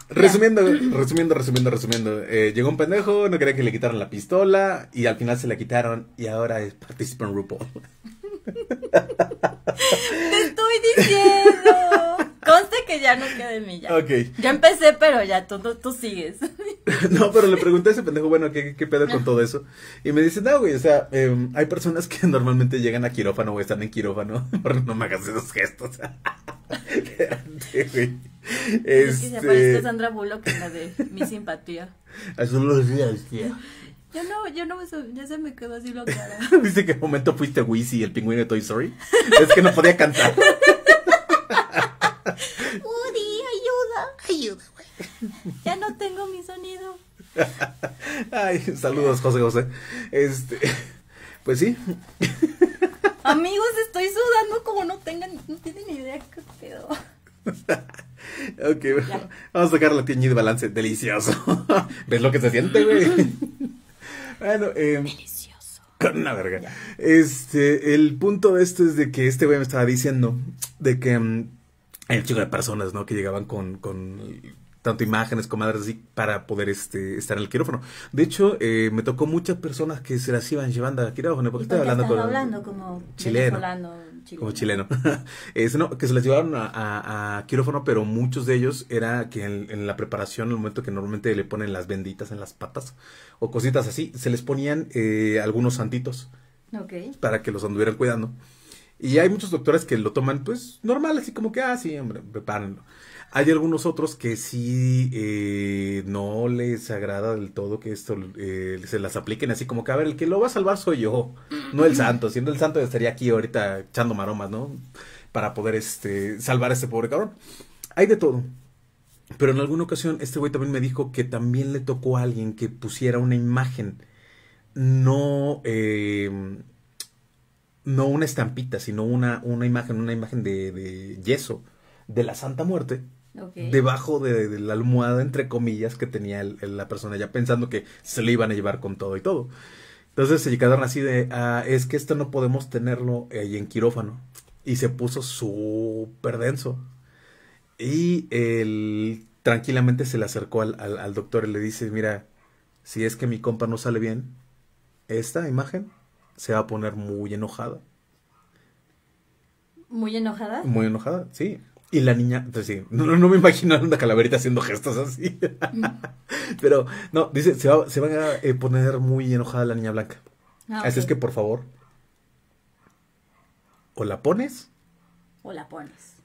Resumiendo, resumiendo, resumiendo, resumiendo. Eh, llegó un pendejo, no quería que le quitaran la pistola y al final se la quitaron y ahora es en RuPaul. ¡Te estoy diciendo! Conste que ya no queda en mí ya. Ok. empecé, pero ya tú, tú sigues. no, pero le pregunté a ese pendejo, bueno, ¿qué, qué pedo con ah. todo eso? Y me dice, no, güey, o sea, em, hay personas que normalmente llegan a quirófano o están en quirófano. no me hagas esos gestos. Es que se parece este, Sandra Bullock la de Mi Simpatía. Eso lo días, Yo no, yo no me ya se me quedó así la cara. Dice que en momento fuiste Wheezy, el pingüino de Toy Story. es que no podía cantar. Udi, ayuda. Ayuda, Ya no tengo mi sonido. Ay, saludos, José José. Este, pues sí. Amigos, estoy sudando como no tengan, no tienen ni idea qué pedo. ok, vamos a sacar la tiñida de balance. Delicioso. ¿Ves lo que se siente, güey? bueno, eh. Delicioso. Con una verga. Este, el punto de esto es de que este güey me estaba diciendo de que em, el chico de personas, ¿no? Que llegaban con, con tanto imágenes, comadres así, para poder este, estar en el quirófano. De hecho, eh, me tocó muchas personas que se las iban llevando al quirófano, porque estaba hablando hablando como chileno. Como chileno. que se las llevaron a, a, quirófano, pero muchos de ellos era que en, la preparación, en el momento que normalmente le ponen las benditas en las patas o cositas así, se les ponían eh, algunos santitos. Para que los anduvieran cuidando. Y hay muchos doctores que lo toman, pues, normal, así como que, ah, sí, hombre, prepárenlo. Hay algunos otros que sí eh, no les agrada del todo que esto eh, se las apliquen así como que, a ver, el que lo va a salvar soy yo, no el santo. Siendo el santo estaría aquí ahorita echando maromas, ¿no? Para poder este, salvar a este pobre cabrón. Hay de todo. Pero en alguna ocasión este güey también me dijo que también le tocó a alguien que pusiera una imagen no... Eh, no una estampita, sino una, una imagen, una imagen de, de yeso de la Santa Muerte. Debajo de, la almohada, entre comillas, que tenía la persona ya pensando que se le iban a llevar con todo y todo. Entonces se llegaron así de, ah, es que esto no podemos tenerlo ahí en quirófano. Y se puso súper denso. Y él tranquilamente se le acercó al, al doctor y le dice, mira, si es que mi compa no sale bien, esta imagen se va a poner muy enojada. ¿Muy enojada? Muy enojada, sí. Y la niña, entonces pues sí, no, me imagino a una calaverita haciendo gestos así. Pero, no, dice, se va, se a eh, poner muy enojada la niña blanca. Ah, así es que, por favor, o la pones. O la pones.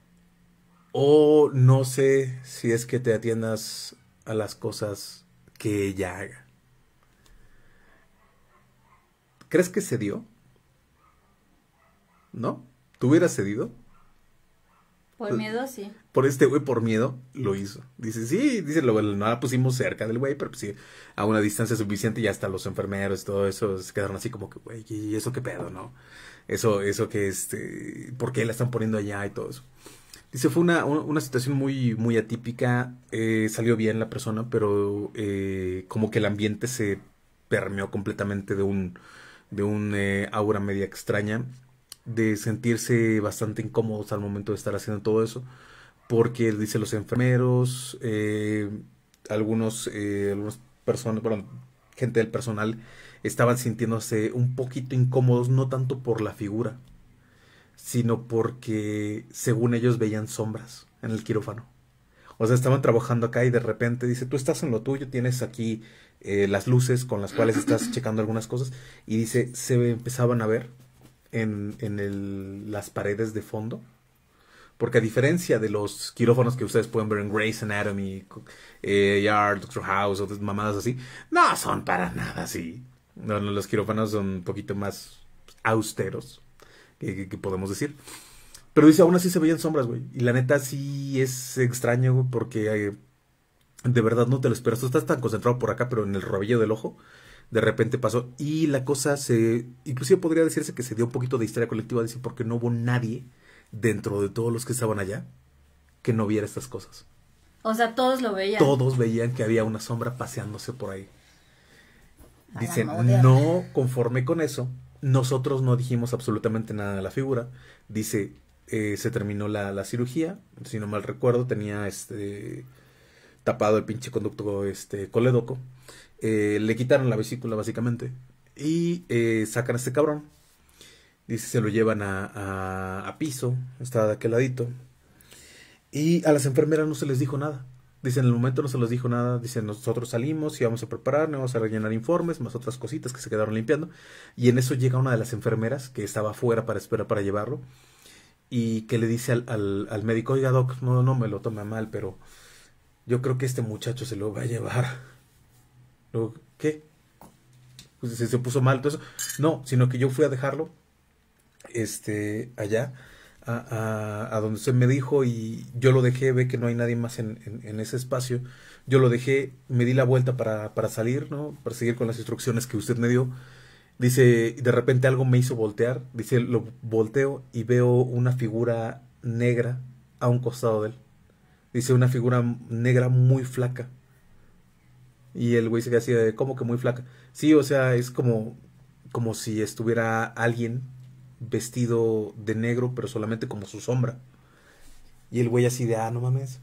O no sé si es que te atiendas a las cosas que ella haga. ¿Crees que cedió? ¿No? ¿Tú hubieras cedido? Por pues, miedo, sí. Por este güey, por miedo, lo hizo. Dice, sí, dice, lo, no la pusimos cerca del güey, pero pues sí, a una distancia suficiente y hasta los enfermeros y todo eso se quedaron así como que, güey, ¿y eso qué pedo, no? Eso, eso que, este, ¿por qué la están poniendo allá y todo eso? Dice, fue una, una situación muy, muy atípica, eh, salió bien la persona, pero eh, como que el ambiente se permeó completamente de un, de un eh, aura media extraña, de sentirse bastante incómodos al momento de estar haciendo todo eso, porque dice los enfermeros, eh, algunos, eh, personas, bueno, gente del personal estaban sintiéndose un poquito incómodos, no tanto por la figura, sino porque según ellos veían sombras en el quirófano. O sea, estaban trabajando acá y de repente dice, tú estás en lo tuyo, tienes aquí eh, las luces con las cuales estás checando algunas cosas. Y dice, se empezaban a ver en, las paredes de fondo. Porque a diferencia de los quirófanos que ustedes pueden ver en Grey's Anatomy, eh, Yard, Doctor House, otras mamadas así, no son para nada así. los quirófanos son un poquito más austeros, que, podemos decir. Pero dice, aún así se veían sombras, güey. Y la neta sí es extraño, güey, porque eh, de verdad no te lo esperas. Tú estás tan concentrado por acá, pero en el rabillo del ojo, de repente pasó. Y la cosa se. Inclusive podría decirse que se dio un poquito de historia colectiva, decir, porque no hubo nadie dentro de todos los que estaban allá que no viera estas cosas. O sea, todos lo veían. Todos veían que había una sombra paseándose por ahí. Dicen, no conforme con eso, nosotros no dijimos absolutamente nada de la figura. Dice, eh, se terminó la, la, cirugía, si no mal recuerdo, tenía este tapado el pinche conducto este, colédoco. Eh, le quitaron la vesícula básicamente y eh, sacan a este cabrón. Dice, se lo llevan a, piso, está de aquel ladito. Y a las enfermeras no se les dijo nada. Dicen, en el momento no se les dijo nada. Dicen, nosotros salimos y vamos a preparar, nos vamos a rellenar informes, más otras cositas que se quedaron limpiando. Y en eso llega una de las enfermeras que estaba afuera para esperar para llevarlo. Y que le dice al, médico, oiga, doc, no, no me lo tome mal, pero yo creo que este muchacho se lo va a llevar. Luego, ¿qué? Pues se, puso mal, todo eso. No, sino que yo fui a dejarlo este, allá, a, donde usted me dijo, y yo lo dejé, ve que no hay nadie más en, ese espacio. Yo lo dejé, me di la vuelta para, para salir, ¿no? Para seguir con las instrucciones que usted me dio. Dice, de repente algo me hizo voltear. Dice, lo volteo y veo una figura negra a un costado de él. Dice una figura negra muy flaca. Y el güey se ve así de, ¿cómo que muy flaca? Sí, o sea, es como, como si estuviera alguien vestido de negro, pero solamente como su sombra. Y el güey así de, ah, no mames.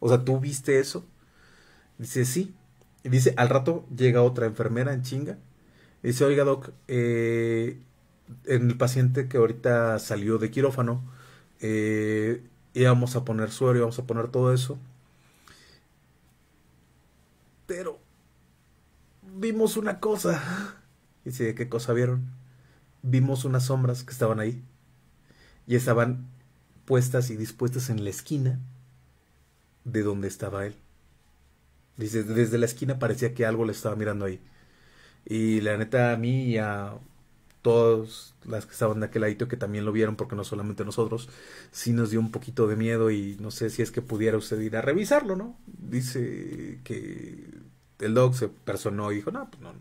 O sea, ¿tú viste eso? Dice, sí. Y dice, al rato llega otra enfermera en chinga. dice, oiga, doc, eh, en el paciente que ahorita salió de quirófano, eh, íbamos a poner suero, vamos a poner todo eso. Pero vimos una cosa. ¿Y qué cosa vieron? Vimos unas sombras que estaban ahí. Y estaban puestas y dispuestas en la esquina de donde estaba él. Dice, desde la esquina parecía que algo le estaba mirando ahí. Y la neta, a mí y a todas las que estaban de aquel ladito que también lo vieron, porque no solamente nosotros, sí nos dio un poquito de miedo y no sé si es que pudiera usted ir a revisarlo, ¿no? Dice que el doc se personó y dijo, no, pues no,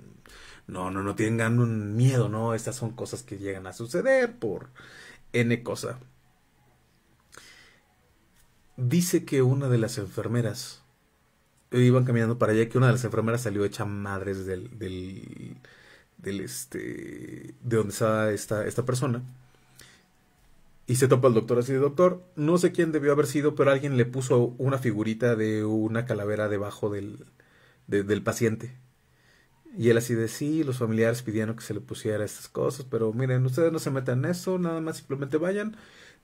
no, no, no tengan un miedo, ¿no? Estas son cosas que llegan a suceder por N cosa. Dice que una de las enfermeras eh, iban caminando para allá, que una de las enfermeras salió hecha madres del, del del este, de donde está esta, esta persona. Y se topa el doctor así de doctor. No sé quién debió haber sido, pero alguien le puso una figurita de una calavera debajo del, del paciente. Y él así de sí, los familiares pidieron que se le pusiera estas cosas, pero miren, ustedes no se metan en eso, nada más simplemente vayan,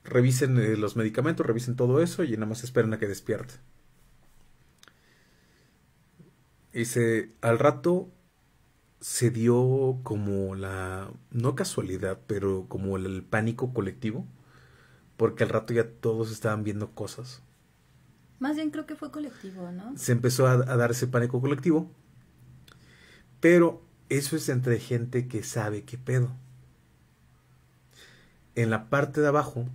revisen eh, los medicamentos, revisen todo eso y nada más esperen a que despierte. Y se... al rato se dio como la, no casualidad, pero como el, pánico colectivo, porque al rato ya todos estaban viendo cosas. Más bien creo que fue colectivo, ¿no? Se empezó a, dar ese pánico colectivo, pero eso es entre gente que sabe qué pedo. En la parte de abajo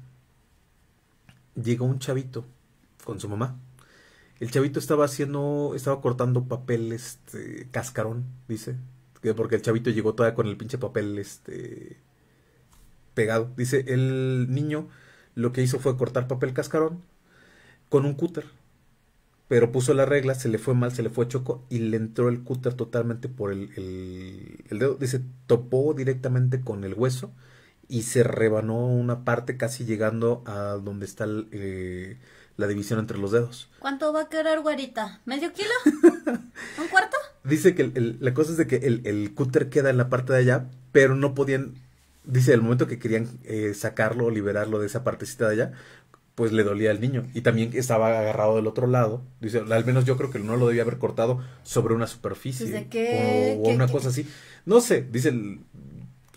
Llegó un chavito con su mamá. El chavito estaba haciendo, estaba cortando papel, este, cascarón, dice, porque el chavito llegó toda con el pinche papel este pegado. Dice, el niño lo que hizo fue cortar papel cascarón con un cúter. Pero puso la regla, se le fue mal, se le fue choco y le entró el cúter totalmente por el, el, dedo. Dice, topó directamente con el hueso y se rebanó una parte casi llegando a donde está eh, la división entre los dedos. ¿Cuánto va a quedar, güerita? ¿Medio kilo? ¿Un cuarto? dice que la cosa es de que el, cúter queda en la parte de allá, pero no podían, dice, el momento que querían eh, sacarlo o liberarlo de esa partecita de allá, pues le dolía al niño. Y también estaba agarrado del otro lado. Dice, al menos yo creo que no lo debía haber cortado sobre una superficie. Pues, o, una cosa así. No sé, dice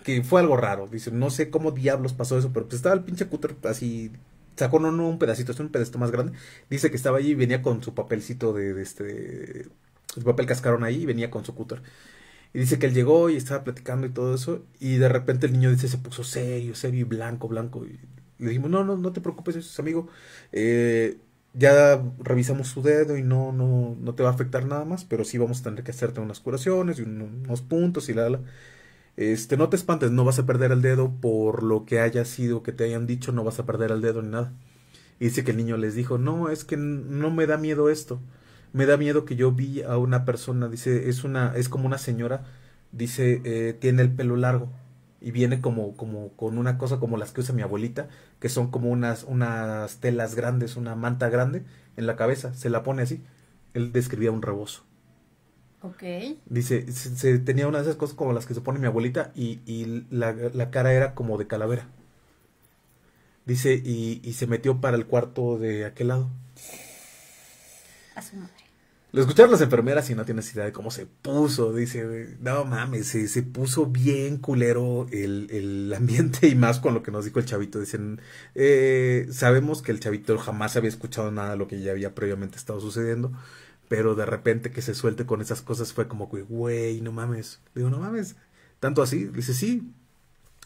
que fue algo raro. Dice, no sé cómo diablos pasó eso, pero pues estaba el pinche cúter así sacó no, no un pedacito, es un pedacito más grande. Dice que estaba allí y venía con su papelcito de este su papel cascaron ahí y venía con su cúter. Y dice que él llegó y estaba platicando y todo eso. Y de repente el niño dice, se puso serio, serio y blanco, blanco. Y le dijimos, no, no, no te preocupes, eso amigo. Eh, ya revisamos su dedo y no, no, no te va a afectar nada más, pero sí vamos a tener que hacerte unas curaciones y unos puntos y la, la. Este, no te espantes, no vas a perder el dedo por lo que haya sido que te hayan dicho, no vas a perder el dedo ni nada. Y dice que el niño les dijo, no, es que no me da miedo esto me da miedo que yo vi a una persona, dice, es una, es como una señora, dice, eh, tiene el pelo largo y viene como, como con una cosa como las que usa mi abuelita, que son como unas, unas telas grandes, una manta grande en la cabeza, se la pone así. Él describía un rebozo. Ok. Dice, se, tenía una de esas cosas como las que se pone mi abuelita y, y la, la, cara era como de calavera. Dice, y, y se metió para el cuarto de aquel lado. Escuchar las enfermeras y no tienes idea de cómo se puso. Dice, no mames, se, puso bien culero el, el, ambiente y más con lo que nos dijo el chavito. Dicen, eh, sabemos que el chavito jamás había escuchado nada de lo que ya había previamente estado sucediendo. Pero de repente que se suelte con esas cosas fue como que, güey, no mames. Digo, no mames. Tanto así. Dice, sí.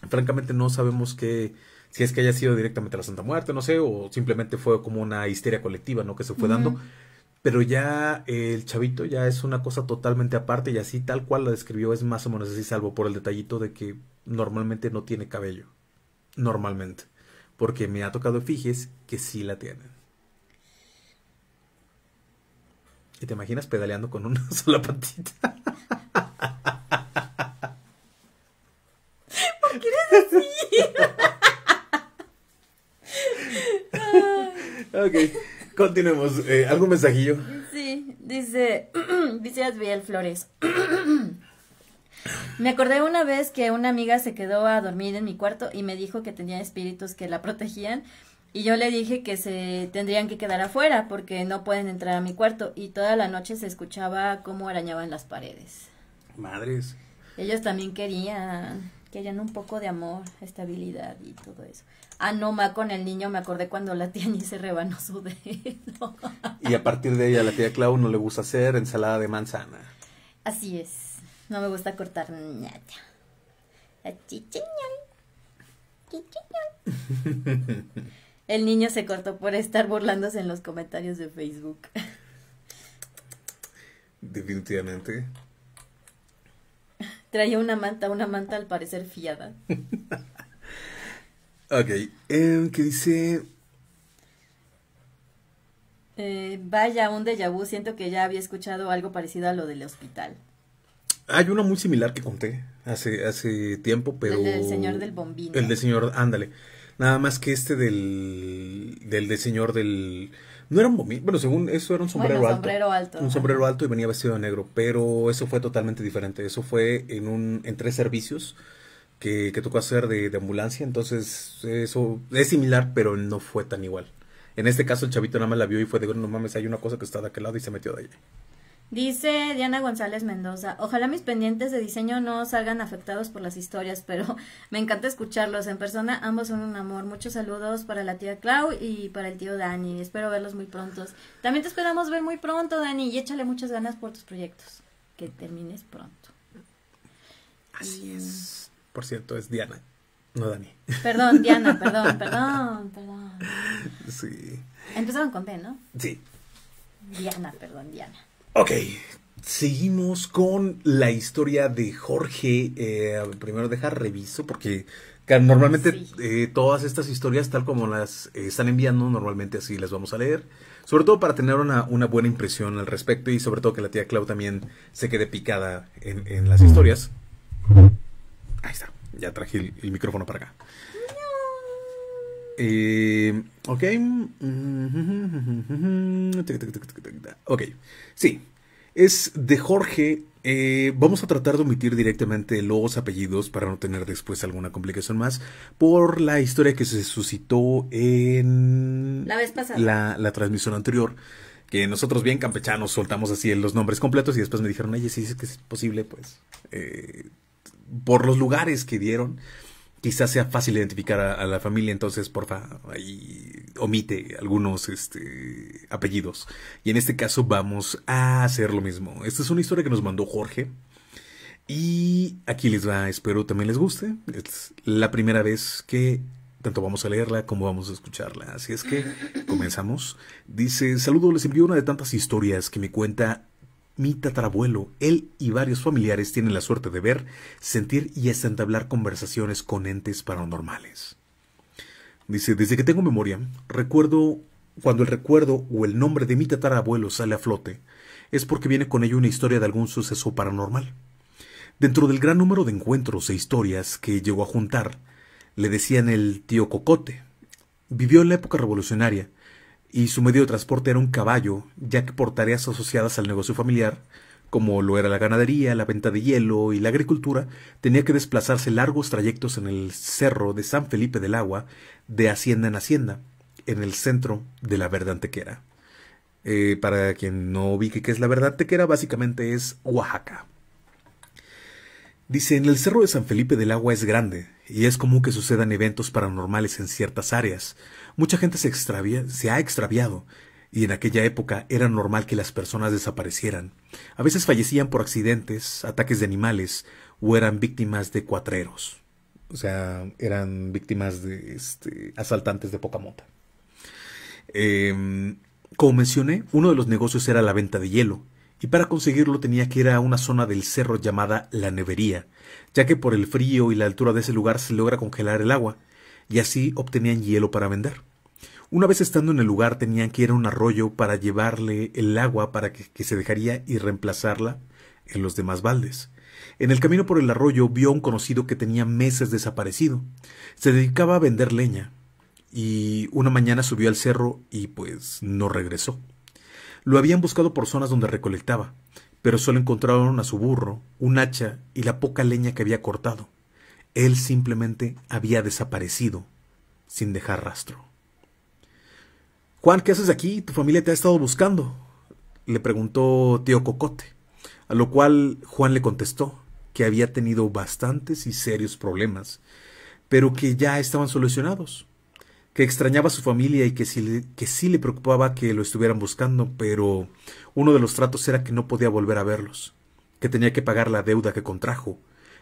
Francamente no sabemos qué, si es que haya sido directamente la Santa Muerte, no sé, o simplemente fue como una histeria colectiva, ¿no? Que se fue dando pero ya el chavito ya es una cosa totalmente aparte y así tal cual la describió es más o menos así, salvo por el detallito de que normalmente no tiene cabello. Normalmente. Porque me ha tocado fijes que sí la tienen. ¿Y te imaginas pedaleando con una sola patita? ¿Por qué eres así? ok. Continuemos. Eh, ¿Algún mensajillo? Sí, dice, dice Adriel Flores. Me acordé una vez que una amiga se quedó a dormir en mi cuarto y me dijo que tenía espíritus que la protegían y yo le dije que se tendrían que quedar afuera porque no pueden entrar a mi cuarto y toda la noche se escuchaba cómo arañaban las paredes. Madres. Ellos también querían, que hayan un poco de amor, estabilidad y todo eso. Ah, no, ma, con el niño me acordé cuando la tía ni se rebanó su dedo. Y a partir de ella, la tía Clau no le gusta hacer ensalada de manzana. Así es. No me gusta cortar nada. El niño se cortó por estar burlándose en los comentarios de Facebook. Definitivamente. Traía una manta, una manta al parecer fiada. Ok, eh, em, ¿qué dice? Eh, vaya, un déjà vu, siento que ya había escuchado algo parecido a lo del hospital. Hay uno muy similar que conté hace, hace tiempo, pero... El del señor del bombín. El del señor, ándale. Nada más que este del, del, del señor del... No era un bombín, bueno, según eso era un sombrero, bueno, alto, sombrero alto. Un sombrero alto y venía vestido de negro, pero eso fue totalmente diferente. Eso fue en, un, en tres servicios que, tocó hacer de, ambulancia, entonces eso es similar, pero no fue tan igual. En este caso el chavito nada más la vio y fue de, no mames, hay una cosa que está de aquel lado y se metió de allí Dice Diana González Mendoza, ojalá mis pendientes de diseño no salgan afectados por las historias, pero me encanta escucharlos en persona, ambos son un amor. Muchos saludos para la tía Clau y para el tío Dani, espero verlos muy pronto También te esperamos ver muy pronto, Dani, y échale muchas ganas por tus proyectos, que termines pronto. Así es. Por cierto, es Diana, no Dani. Perdón, Diana, perdón, perdón, perdón. Sí. Empezaron con B, ¿no? Sí. Diana, perdón, Diana. Ok, seguimos con la historia de Jorge. Eh, primero dejar reviso porque normalmente eh, todas estas historias tal como las eh, están enviando, normalmente así las vamos a leer. Sobre todo para tener una, buena impresión al respecto y sobre todo que la tía Clau también se quede picada en, en las mm. historias. Ahí está. Ya traje el, micrófono para acá. Eh, ok. Ok. Sí. Es de Jorge. Eh, vamos a tratar de omitir directamente los apellidos para no tener después alguna complicación más por la historia que se suscitó en la vez pasada. La, transmisión anterior. Que nosotros bien campechanos soltamos así los nombres completos y después me dijeron, oye, si es que es posible, pues eh, por los lugares que dieron, quizás sea fácil identificar a, la familia, entonces porfa, ahí omite algunos este, apellidos. Y en este caso vamos a hacer lo mismo. Esta es una historia que nos mandó Jorge. Y aquí les va, espero también les guste. Es la primera vez que tanto vamos a leerla como vamos a escucharla. Así es que comenzamos. Dice, saludo, les envío una de tantas historias que me cuenta mi tatarabuelo, él y varios familiares tienen la suerte de ver, sentir y hasta entablar conversaciones con entes paranormales. Dice, desde que tengo memoria, recuerdo cuando el recuerdo o el nombre de mi tatarabuelo sale a flote, es porque viene con ello una historia de algún suceso paranormal. Dentro del gran número de encuentros e historias que llegó a juntar, le decían el tío Cocote. Vivió en la época revolucionaria y su medio de transporte era un caballo, ya que por tareas asociadas al negocio familiar, como lo era la ganadería, la venta de hielo y la agricultura, tenía que desplazarse largos trayectos en el cerro de San Felipe del Agua, de hacienda en hacienda, en el centro de la Verde Antequera. Eh, para quien no ubique qué es la Verde Antequera, básicamente es Oaxaca. Dice, en el cerro de San Felipe del Agua es grande, y es común que sucedan eventos paranormales en ciertas áreas. Mucha gente se, extravia, se ha extraviado, y en aquella época era normal que las personas desaparecieran. A veces fallecían por accidentes, ataques de animales, o eran víctimas de cuatreros. O sea, eran víctimas de este, asaltantes de poca monta. Em, como mencioné, uno de los negocios era la venta de hielo, y para conseguirlo tenía que ir a una zona del cerro llamada la nevería, ya que por el frío y la altura de ese lugar se logra congelar el agua, y así obtenían hielo para vender. Una vez estando en el lugar tenían que ir a un arroyo para llevarle el agua para que, se dejaría y reemplazarla en los demás baldes. En el camino por el arroyo vio a un conocido que tenía meses desaparecido. Se dedicaba a vender leña, y una mañana subió al cerro y pues no regresó. Lo habían buscado por zonas donde recolectaba, pero solo encontraron a su burro, un hacha y la poca leña que había cortado. Él simplemente había desaparecido, sin dejar rastro. Juan, ¿qué haces aquí? Tu familia te ha estado buscando, le preguntó tío Cocote, a lo cual Juan le contestó que había tenido bastantes y serios problemas, pero que ya estaban solucionados que extrañaba a su familia y que sí, que sí le preocupaba que lo estuvieran buscando, pero uno de los tratos era que no podía volver a verlos, que tenía que pagar la deuda que contrajo,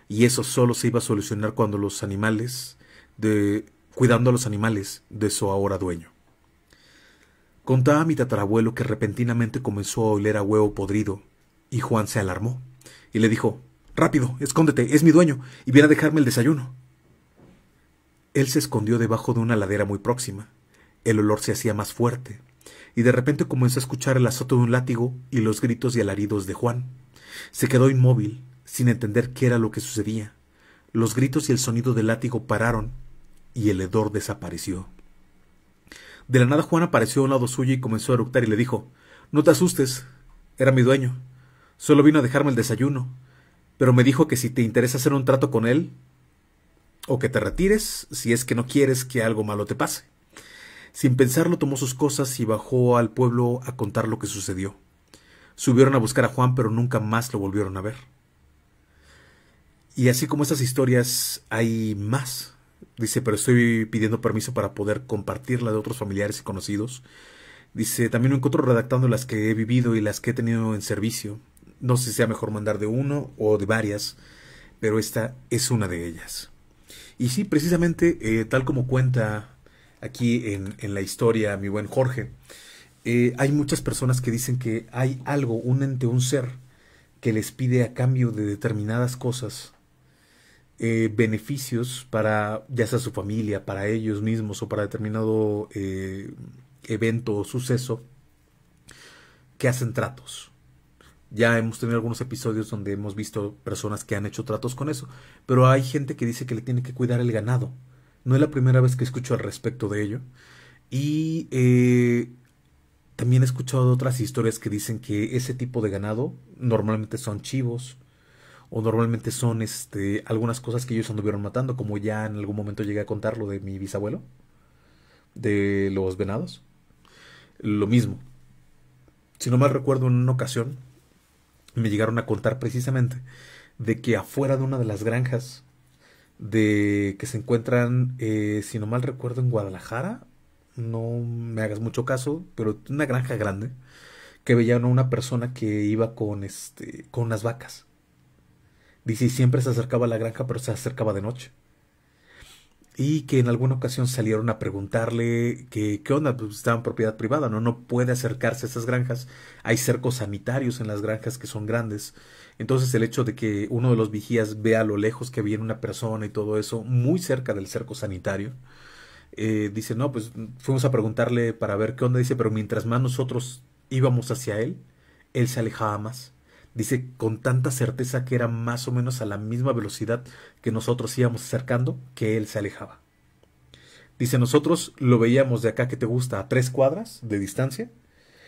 y eso solo se iba a solucionar cuando los animales de cuidando a los animales de su ahora dueño. Contaba mi tatarabuelo que repentinamente comenzó a oler a huevo podrido, y Juan se alarmó, y le dijo Rápido, escóndete, es mi dueño, y viene a dejarme el desayuno. Él se escondió debajo de una ladera muy próxima. El olor se hacía más fuerte, y de repente comenzó a escuchar el azoto de un látigo y los gritos y alaridos de Juan. Se quedó inmóvil, sin entender qué era lo que sucedía. Los gritos y el sonido del látigo pararon, y el hedor desapareció. De la nada Juan apareció a un lado suyo y comenzó a eructar y le dijo No te asustes. Era mi dueño. Solo vino a dejarme el desayuno. Pero me dijo que si te interesa hacer un trato con él, o que te retires si es que no quieres que algo malo te pase. Sin pensarlo tomó sus cosas y bajó al pueblo a contar lo que sucedió. Subieron a buscar a Juan pero nunca más lo volvieron a ver. Y así como estas historias hay más. Dice, pero estoy pidiendo permiso para poder compartirla de otros familiares y conocidos. Dice, también lo encuentro redactando las que he vivido y las que he tenido en servicio. No sé si sea mejor mandar de uno o de varias, pero esta es una de ellas. Y sí, precisamente eh, tal como cuenta aquí en, la historia mi buen Jorge, eh, hay muchas personas que dicen que hay algo, un ente, un ser, que les pide a cambio de determinadas cosas eh, beneficios para ya sea su familia, para ellos mismos o para determinado evento o suceso, que hacen tratos. Ya hemos tenido algunos episodios donde hemos visto personas que han hecho tratos con eso, pero hay gente que dice que le tiene que cuidar el ganado. No es la primera vez que escucho al respecto de ello. Y eh, también he escuchado otras historias que dicen que ese tipo de ganado normalmente son chivos o normalmente son este, algunas cosas que ellos anduvieron matando, como ya en algún momento llegué a contar lo de mi bisabuelo, de los venados. Lo mismo. Si no mal recuerdo, en una ocasión me llegaron a contar precisamente de que afuera de una de las granjas de que se encuentran, eh, si no mal recuerdo, en Guadalajara, no me hagas mucho caso, pero una granja grande, que veían a una persona que iba con, este, con unas vacas. Dice, y siempre se acercaba a la granja, pero se acercaba de noche y que en alguna ocasión salieron a preguntarle que qué onda, pues estaba en propiedad privada, ¿no? No puede acercarse a esas granjas, hay cercos sanitarios en las granjas que son grandes. Entonces el hecho de que uno de los vigías vea a lo lejos que viene una persona y todo eso, muy cerca del cerco sanitario, eh, dice, no, pues fuimos a preguntarle para ver qué onda, dice, pero mientras más nosotros íbamos hacia él, él se alejaba más dice con tanta certeza que era más o menos a la misma velocidad que nosotros íbamos acercando que él se alejaba. Dice, nosotros lo veíamos de acá que te gusta a tres cuadras de distancia.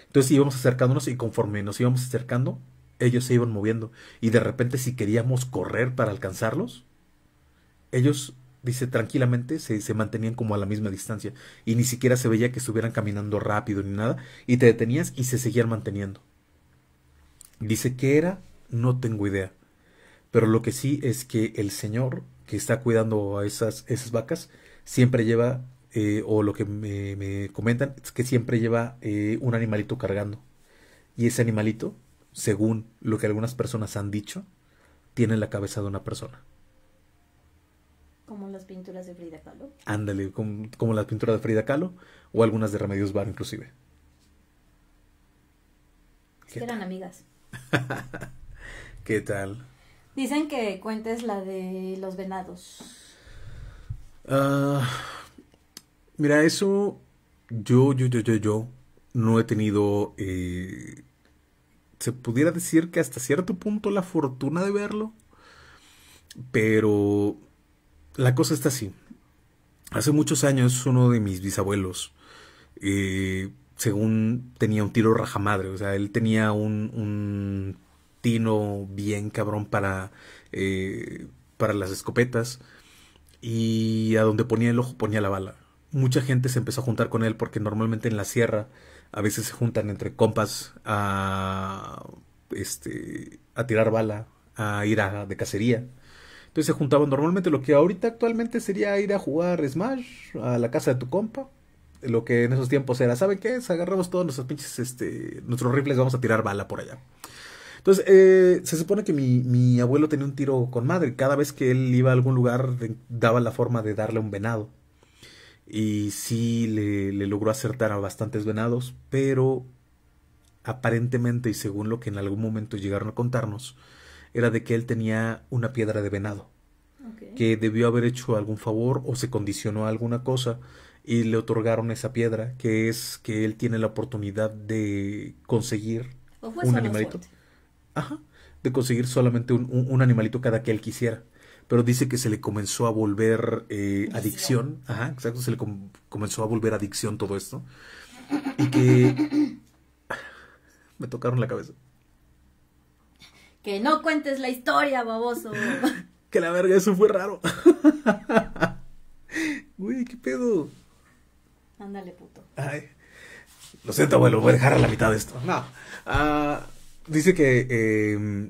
Entonces íbamos acercándonos y conforme nos íbamos acercando, ellos se iban moviendo. Y de repente si queríamos correr para alcanzarlos, ellos, dice, tranquilamente se, se mantenían como a la misma distancia. Y ni siquiera se veía que estuvieran caminando rápido ni nada. Y te detenías y se seguían manteniendo. Dice que era, no tengo idea. Pero lo que sí es que el señor que está cuidando a esas, esas vacas siempre lleva, eh, o lo que me, comentan, es que siempre lleva eh, un animalito cargando. Y ese animalito, según lo que algunas personas han dicho, tiene la cabeza de una persona. Como las pinturas de Frida Kahlo. Ándale, como, las pinturas de Frida Kahlo o algunas de Remedios Bar inclusive. que eran amigas. ¿Qué tal? Dicen que cuentes la de los venados. Ah, mira, eso yo, yo, yo, yo, yo no he tenido... Eh, se pudiera decir que hasta cierto punto la fortuna de verlo. Pero la cosa está así. Hace muchos años uno de mis bisabuelos eh, según tenía un tiro rajamadre, o sea, él tenía un, tino bien cabrón para, eh, para las escopetas y a donde ponía el ojo ponía la bala. Mucha gente se empezó a juntar con él porque normalmente en la sierra a veces se juntan entre compas a, este, a tirar bala, a ir a, de cacería. Entonces se juntaban normalmente lo que ahorita actualmente sería ir a jugar Smash a la casa de tu compa lo que en esos tiempos era, ¿saben qué? Pues, agarramos todos nuestros pinches, este, nuestros rifles, vamos a tirar bala por allá. Entonces, eh, se supone que mi, mi, abuelo tenía un tiro con madre. Cada vez que él iba a algún lugar, daba la forma de darle un venado. Y sí le, le logró acertar a bastantes venados, pero aparentemente y según lo que en algún momento llegaron a contarnos, era de que él tenía una piedra de venado. Que debió haber hecho algún favor o se condicionó a alguna cosa y le otorgaron esa piedra, que es que él tiene la oportunidad de conseguir un animalito. Ajá, de conseguir solamente un, animalito cada que él quisiera. Pero dice que se le comenzó a volver eh, adicción. Ajá, exacto, se le comenzó a volver adicción todo esto. Y que... Me tocaron la cabeza. Que no cuentes la historia, baboso. que la verga, eso fue raro. Uy ¿qué pedo? Ándale, puto. Ay. Lo siento, abuelo, voy a dejar a la mitad de esto. No. Ah, dice que. Eh...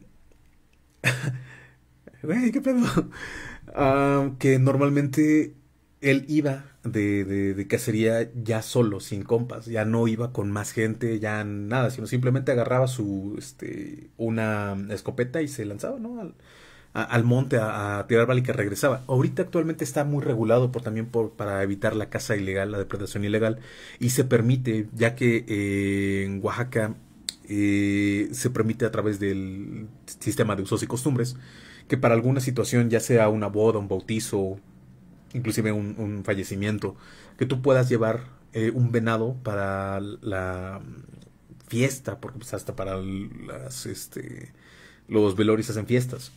qué pedo. Ah, que normalmente él iba de, de, de, cacería ya solo, sin compas, ya no iba con más gente, ya nada, sino simplemente agarraba su, este, una escopeta y se lanzaba, ¿no? Al, al monte a, tirar bala que regresaba. Ahorita actualmente está muy regulado por, también por, para evitar la caza ilegal, la depredación ilegal, y se permite, ya que eh, en Oaxaca eh, se permite a través del sistema de usos y costumbres, que para alguna situación, ya sea una boda, un bautizo, inclusive un, fallecimiento, que tú puedas llevar eh, un venado para la fiesta, porque pues, hasta para las, este, los velorios hacen fiestas.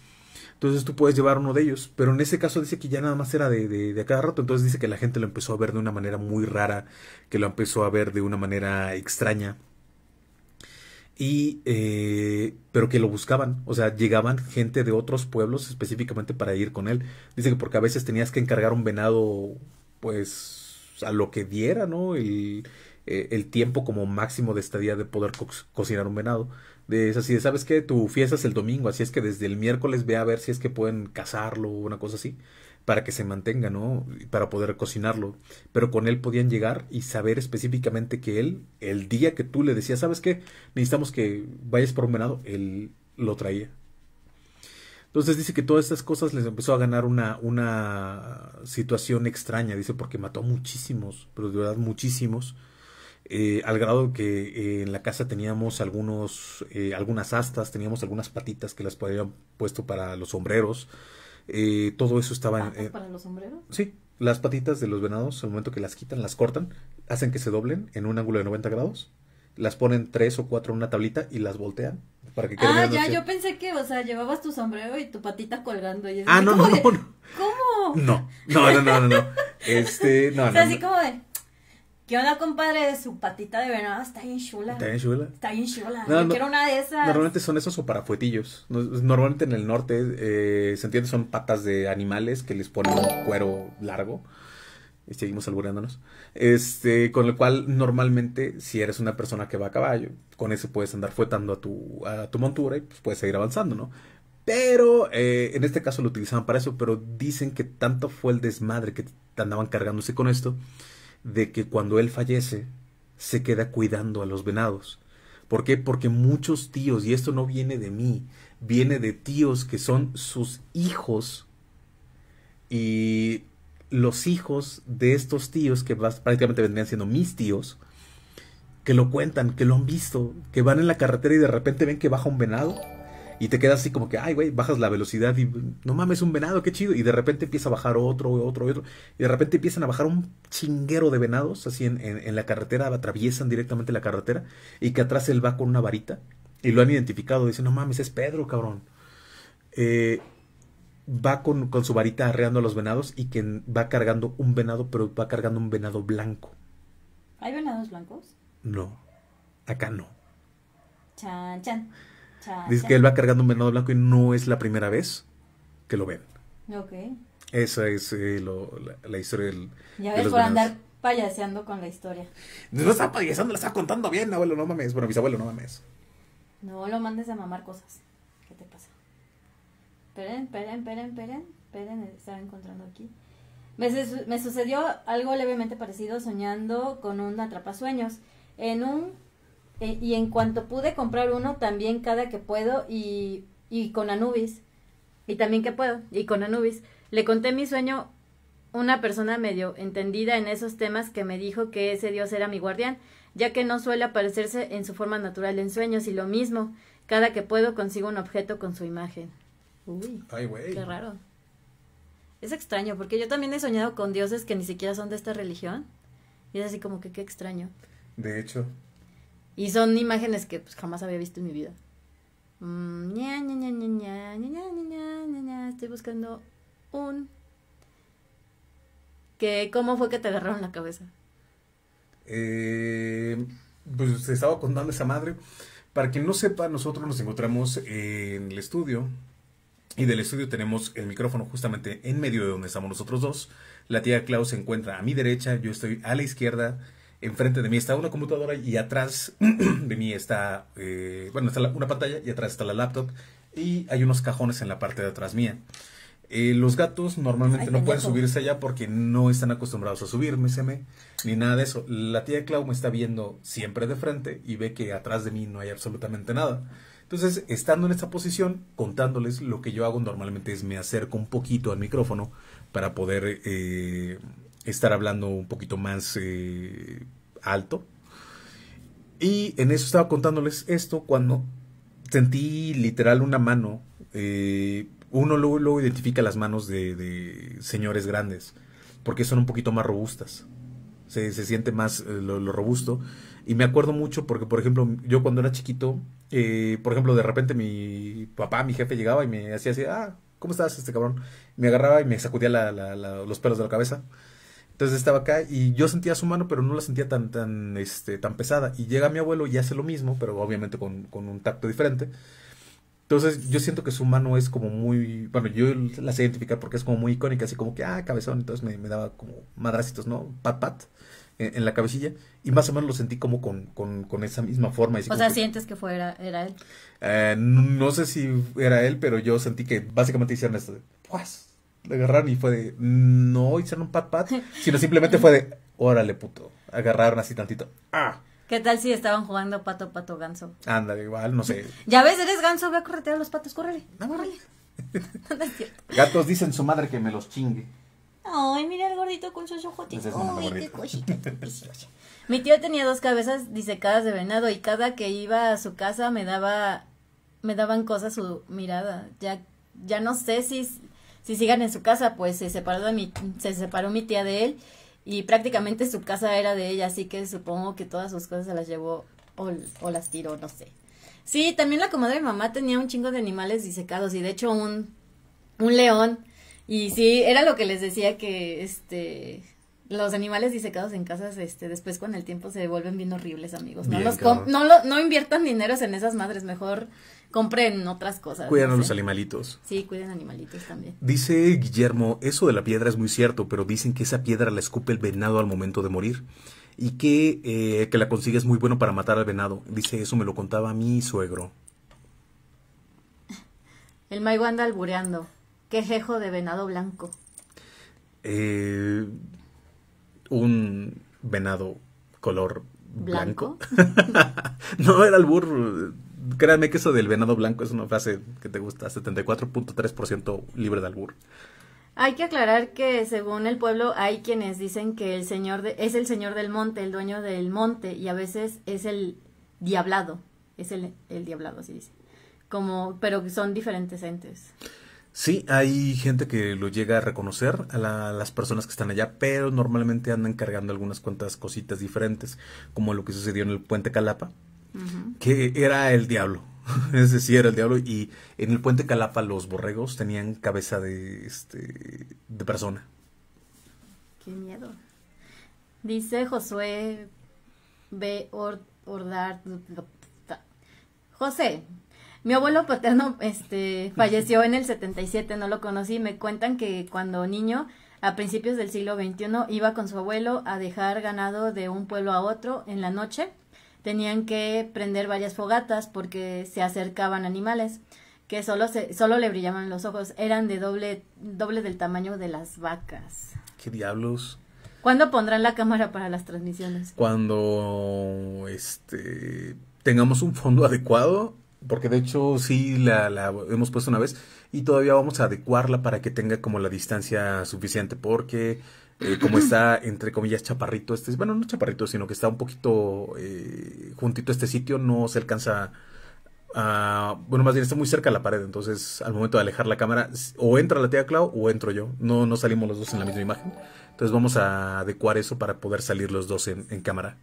Entonces tú puedes llevar uno de ellos. Pero en ese caso dice que ya nada más era de, de, cada rato. Entonces dice que la gente lo empezó a ver de una manera muy rara. Que lo empezó a ver de una manera extraña. Y. Eh, pero que lo buscaban. O sea, llegaban gente de otros pueblos específicamente para ir con él. Dice que porque a veces tenías que encargar un venado. Pues. a lo que diera, ¿no? El, eh, el tiempo como máximo de estadía de poder cocinar un venado. De, es así, de, ¿sabes que Tu fiesta es el domingo, así es que desde el miércoles ve a ver si es que pueden cazarlo o una cosa así, para que se mantenga, ¿no? Para poder cocinarlo. Pero con él podían llegar y saber específicamente que él, el día que tú le decías, ¿sabes qué? Necesitamos que vayas por un venado, él lo traía. Entonces dice que todas estas cosas les empezó a ganar una, una situación extraña, dice, porque mató muchísimos, pero de verdad muchísimos eh, al grado que eh, en la casa teníamos algunos, eh, algunas astas, teníamos algunas patitas que las habían puesto para los sombreros. todo eso estaba ¿Para los sombreros? Sí, las patitas de los venados, al momento que las quitan, las cortan, hacen que se doblen en un ángulo de 90 grados, las ponen tres o cuatro en una tablita y las voltean para que Ah, ya, yo pensé que, o sea, llevabas tu sombrero y tu patita colgando. ahí. ah, no, no, no, ¿Cómo? No, no, no, no, no. Este, no, así como ¿Qué onda, compadre? De su patita de venado está bien chula. Está bien chula. Está bien chula. No, quiero una de esas. Normalmente son esos o para fuetillos. Normalmente en el norte, eh, se entiende, son patas de animales que les ponen un cuero largo. Y seguimos albureándonos. Este, con lo cual, normalmente, si eres una persona que va a caballo, con eso puedes andar fuetando a tu, a tu montura y pues, puedes seguir avanzando, ¿no? Pero eh, en este caso lo utilizaban para eso, pero dicen que tanto fue el desmadre que andaban cargándose con esto de que cuando él fallece se queda cuidando a los venados. ¿Por qué? Porque muchos tíos, y esto no viene de mí, viene de tíos que son sus hijos y los hijos de estos tíos que prácticamente vendrían siendo mis tíos, que lo cuentan, que lo han visto, que van en la carretera y de repente ven que baja un venado y te quedas así como que, ay, güey, bajas la velocidad y no mames, un venado, qué chido. Y de repente empieza a bajar otro, otro, otro. Y de repente empiezan a bajar un chinguero de venados, así en, la carretera, atraviesan directamente la carretera. Y que atrás él va con una varita. Y lo han identificado. Dicen, no mames, es Pedro, cabrón. Eh, va con, con, su varita arreando a los venados y que va cargando un venado, pero va cargando un venado blanco. ¿Hay venados blancos? No, acá no. Chan, chan. Dice que él va cargando un venado blanco y no es la primera vez que lo ven. Ok. Esa es eh, lo, la, historia del. Ya ves, de por andar payaseando con la historia. No está payaseando, la está contando bien, abuelo, no mames. Bueno, bisabuelo, no mames. No lo mandes a mamar cosas. ¿Qué te pasa? Esperen, esperen, esperen, esperen. Esperen, estaba encontrando aquí. Me, me sucedió algo levemente parecido soñando con un atrapasueños. En un y en cuanto pude comprar uno, también cada que puedo y, y con Anubis. Y también que puedo, y con Anubis. Le conté mi sueño una persona medio entendida en esos temas que me dijo que ese dios era mi guardián, ya que no suele aparecerse en su forma natural en sueños y lo mismo, cada que puedo consigo un objeto con su imagen. Uy, qué raro. Es extraño, porque yo también he soñado con dioses que ni siquiera son de esta religión. Y es así como que qué extraño. De hecho, y son imágenes que jamás había visto en mi vida. Estoy buscando un... ¿Qué, ¿Cómo fue que te agarraron la cabeza? pues se estaba contando esa madre. Para quien no sepa, nosotros nos encontramos en el estudio. Y del estudio tenemos el micrófono justamente en medio de donde estamos nosotros dos. La tía Klaus se encuentra a mi derecha, yo estoy a la izquierda enfrente de mí está una computadora y atrás de mí está, eh, bueno, está una pantalla y atrás está la laptop y hay unos cajones en la parte de atrás mía. Eh, los gatos normalmente no pueden subirse allá porque no están acostumbrados a subirme, se me, ni nada de eso. La tía Clau me está viendo siempre de frente y ve que atrás de mí no hay absolutamente nada. Entonces, estando en esta posición, contándoles lo que yo hago normalmente es me acerco un poquito al micrófono para poder eh, estar hablando un poquito más eh, alto. Y en eso estaba contándoles esto cuando sentí literal una mano. Eh, uno luego, luego, identifica las manos de, de, señores grandes, porque son un poquito más robustas. Se, se siente más eh, lo, robusto. Y me acuerdo mucho porque, por ejemplo, yo cuando era chiquito, eh, por ejemplo, de repente mi papá, mi jefe llegaba y me hacía así, ah, ¿cómo estás este cabrón? Me agarraba y me sacudía los pelos de la cabeza. Entonces estaba acá y yo sentía su mano, pero no la sentía tan, tan, este, tan pesada. Y llega mi abuelo y hace lo mismo, pero obviamente con, con un tacto diferente. Entonces yo siento que su mano es como muy, bueno, yo la sé identificar porque es como muy icónica, así como que, ah, cabezón, entonces me, me daba como madracitos, ¿no? Pat, pat, en, la cabecilla. Y más o menos lo sentí como con, con, con esa misma forma. o sea, ¿sientes que fue, era, él? Eh, no, sé si era él, pero yo sentí que básicamente hicieron esto, pues agarraron y fue de, no hicieron un pat pat, sino simplemente fue de, órale puto, agarraron así tantito. Ah. ¿Qué tal si estaban jugando pato, pato, ganso? Ándale, igual, no sé. Ya ves, eres ganso, ve a corretear a los patos, córrele. córrele. Gatos dicen su madre que me los chingue. Ay, mira el gordito con sus ojotitos. Ay, qué cosita Mi tío tenía dos cabezas disecadas de venado y cada que iba a su casa me daba me daban cosas su mirada. Ya ya no sé si si sigan en su casa, pues se separó, de mi, se separó mi tía de él y prácticamente su casa era de ella, así que supongo que todas sus cosas se las llevó o, las tiró, no sé. Sí, también la comadre de mamá tenía un chingo de animales disecados y de hecho un, un león. Y sí, era lo que les decía que este los animales disecados en casas, este, después con el tiempo se vuelven bien horribles, amigos. No, los no, inviertan dineros en esas madres, mejor compren otras cosas. Cuidan a los animalitos. Sí, cuiden animalitos también. Dice Guillermo, eso de la piedra es muy cierto, pero dicen que esa piedra la escupe el venado al momento de morir y que, eh, que la consigue es muy bueno para matar al venado. Dice, eso me lo contaba mi suegro. El maigo anda albureando. jejo de venado blanco. Eh un venado color blanco. no, el albur. Créanme que eso del venado blanco es una frase que te gusta, 74.3% libre de albur. Hay que aclarar que según el pueblo hay quienes dicen que el señor es el señor del monte, el dueño del monte, y a veces es el diablado, es el, diablado, así dice. Como, pero son diferentes entes. Sí, hay gente que lo llega a reconocer a las personas que están allá, pero normalmente andan cargando algunas cuantas cositas diferentes, como lo que sucedió en el puente Calapa, que era el diablo. es decir, era el diablo. Y en el puente Calapa los borregos tenían cabeza de, este, de persona. Qué miedo. Dice Josué B. Ordar. José, mi abuelo paterno este, falleció en el 77, no lo conocí. Me cuentan que cuando niño, a principios del siglo XXI, iba con su abuelo a dejar ganado de un pueblo a otro en la noche. Tenían que prender varias fogatas porque se acercaban animales que solo, se, solo le brillaban los ojos. Eran de doble, doble del tamaño de las vacas. ¿Qué diablos? ¿Cuándo pondrán la cámara para las transmisiones? Cuando este tengamos un fondo adecuado porque de hecho sí la, la, hemos puesto una vez y todavía vamos a adecuarla para que tenga como la distancia suficiente porque eh, como está entre comillas chaparrito este, bueno no chaparrito sino que está un poquito eh, juntito a este sitio no se alcanza a, bueno más bien está muy cerca a la pared entonces al momento de alejar la cámara o entra la tía Clau o entro yo no, no salimos los dos en la misma imagen entonces vamos a adecuar eso para poder salir los dos en, en cámara.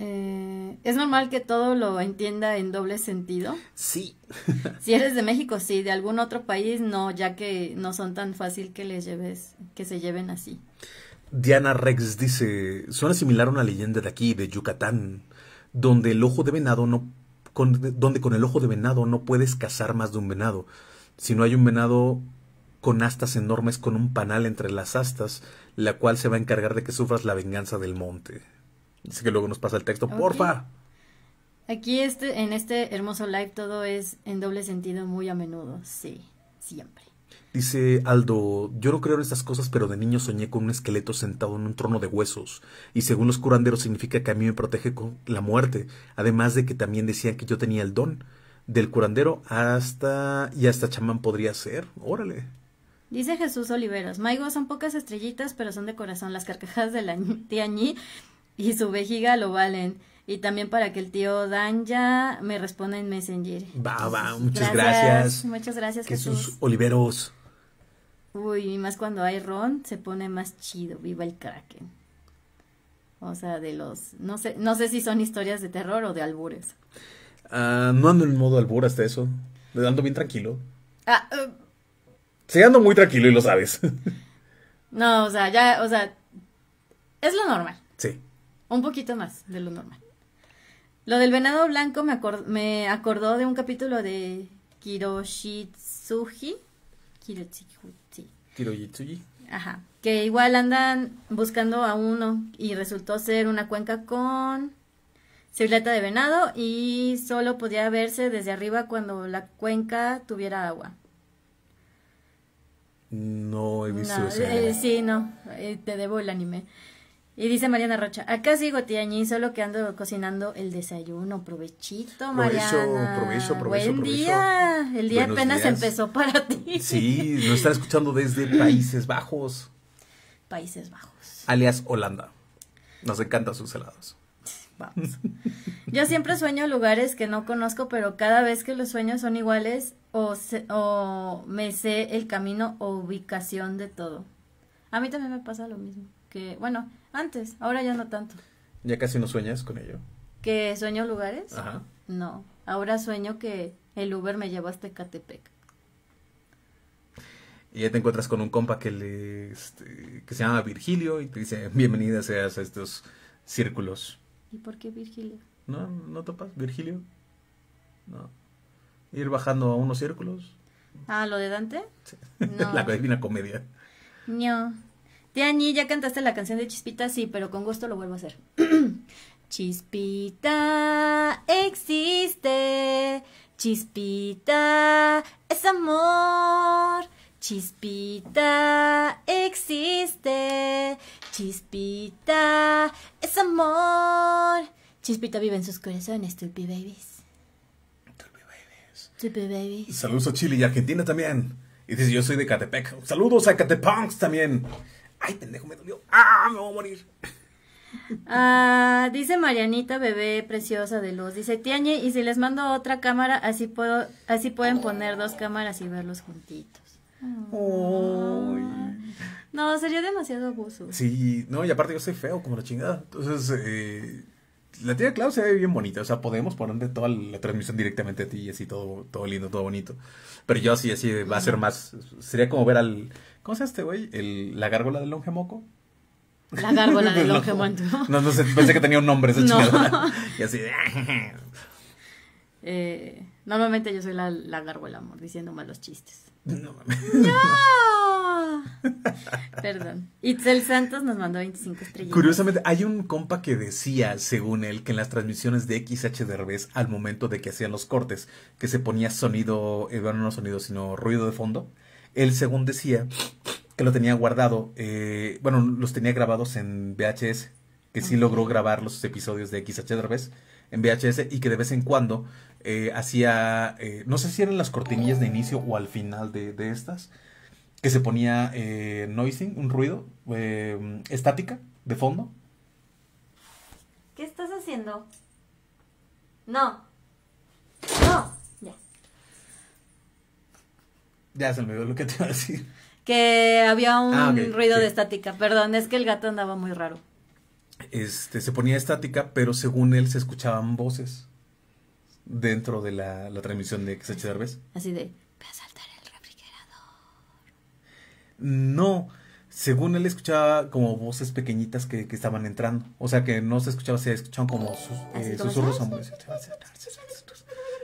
Eh, ¿Es normal que todo lo entienda en doble sentido? Sí. si eres de México, sí, de algún otro país, no, ya que no son tan fácil que les lleves, que se lleven así. Diana Rex dice, suena similar a una leyenda de aquí, de Yucatán, donde el ojo de venado no, donde con el ojo de venado no puedes cazar más de un venado. Si no hay un venado con astas enormes con un panal entre las astas, la cual se va a encargar de que sufras la venganza del monte. Dice que luego nos pasa el texto, porfa. Aquí este, en este hermoso live todo es en doble sentido muy a menudo, sí, siempre. Dice Aldo, yo no creo en estas cosas, pero de niño soñé con un esqueleto sentado en un trono de huesos, y según los curanderos significa que a mí me protege con la muerte, además de que también decían que yo tenía el don del curandero hasta y hasta chamán podría ser, órale. Dice Jesús Oliveros, Maigo son pocas estrellitas, pero son de corazón. Las carcajadas de la tía Ñi y su vejiga lo valen. Y también para que el tío Danja me responda en Messenger. Va, va, muchas gracias. Muchas gracias, que Jesús. oliveros. Uy, y más cuando hay ron, se pone más chido. Viva el Kraken. O sea, de los. No sé, no sé si son historias de terror o de albures. Ah, no ando en modo albur hasta eso. Le ando bien tranquilo. Ah, uh. sí, ando muy tranquilo y lo sabes. no, o sea, ya, o sea. Es lo normal. Sí. Un poquito más de lo normal. Lo del venado blanco me, me acordó de un capítulo de Kiroshitsuji. Kiroshitsuji. Ajá. Que igual andan buscando a uno y resultó ser una cuenca con sirleta de venado y solo podía verse desde arriba cuando la cuenca tuviera agua. No he visto ese eh, sí, no, eh, te debo el anime. Y dice Mariana Rocha, acá sigo tiañi, solo que ando cocinando el desayuno. Provechito, Mariana. Provecho, provecho, provecho. Buen día. El día apenas empezó para ti. Sí, nos están escuchando desde Países Bajos. Países Bajos. Alias Holanda. Nos encantan sus helados. Vamos. Yo siempre sueño lugares que no conozco, pero cada vez que los sueños son iguales o, o me sé el camino o ubicación de todo. A mí también me pasa lo mismo. Que, bueno, antes, ahora ya no tanto. ¿Ya casi no sueñas con ello? ¿Que sueño lugares? Ajá. No, ahora sueño que el Uber me lleva hasta Ecatepec. Y ya te encuentras con un compa que, le, este, que se llama Virgilio y te dice, bienvenida seas a estos círculos. ¿Y por qué Virgilio? No, no topas, Virgilio. No. Ir bajando a unos círculos. Ah, lo de Dante. Sí. La divina comedia. No. ¿ya cantaste la canción de Chispita? Sí, pero con gusto lo vuelvo a hacer. Chispita existe, Chispita es amor, Chispita existe, Chispita es amor. Chispita vive en sus corazones, Tupi Babies. Tupi Babies. Tupi Babies. Saludos a Chile y Argentina también. Y dice, yo soy de Catepec. Saludos a Catepunks también ay, pendejo, me dolió, ah, me voy a morir. Ah, dice Marianita, bebé preciosa de luz, dice Tiañe, y si les mando otra cámara, así puedo, así pueden poner dos cámaras y verlos juntitos. Uy. No, sería demasiado abuso. Sí, no, y aparte yo soy feo como la chingada. Entonces, eh, la tía Clau se ve bien bonita. O sea, podemos ponerle toda la transmisión directamente a ti y así todo, todo lindo, todo bonito. Pero yo así así va a ser más. Sería como ver al, ¿Cómo se hace, este güey? El, ¿La gárgola del moco. La gárgola del longe no, no sé, pensé que tenía un nombre ese no. chingada. Y así ah". eh, normalmente yo soy la, la gárgola, amor, diciendo malos chistes. No ¡No! Perdón. Itzel Santos nos mandó 25 estrellas. Curiosamente, hay un compa que decía, según él, que en las transmisiones de XH Derbez, al momento de que hacían los cortes, que se ponía sonido, eh, no sonido, sino ruido de fondo, él, según decía, que lo tenía guardado, eh, bueno, los tenía grabados en VHS, que sí logró grabar los episodios de XH en VHS y que de vez en cuando eh, hacía, eh, no sé si eran las cortinillas de inicio o al final de, de estas, que se ponía eh, noising, un ruido, estática, de fondo. ¿Qué estás haciendo? No. No. Ya se me olvidó lo que te iba a decir. Que había un ah, ruido de estática. Perdón, es que el gato andaba muy raro. Este, se ponía estática, pero según él se escuchaban voces dentro de la, la transmisión de XH Así de, voy a saltar el refrigerador. No, según él escuchaba como voces pequeñitas que, estaban entrando. O sea que no se escuchaba, se escuchaban como, sus, eh, o susurros.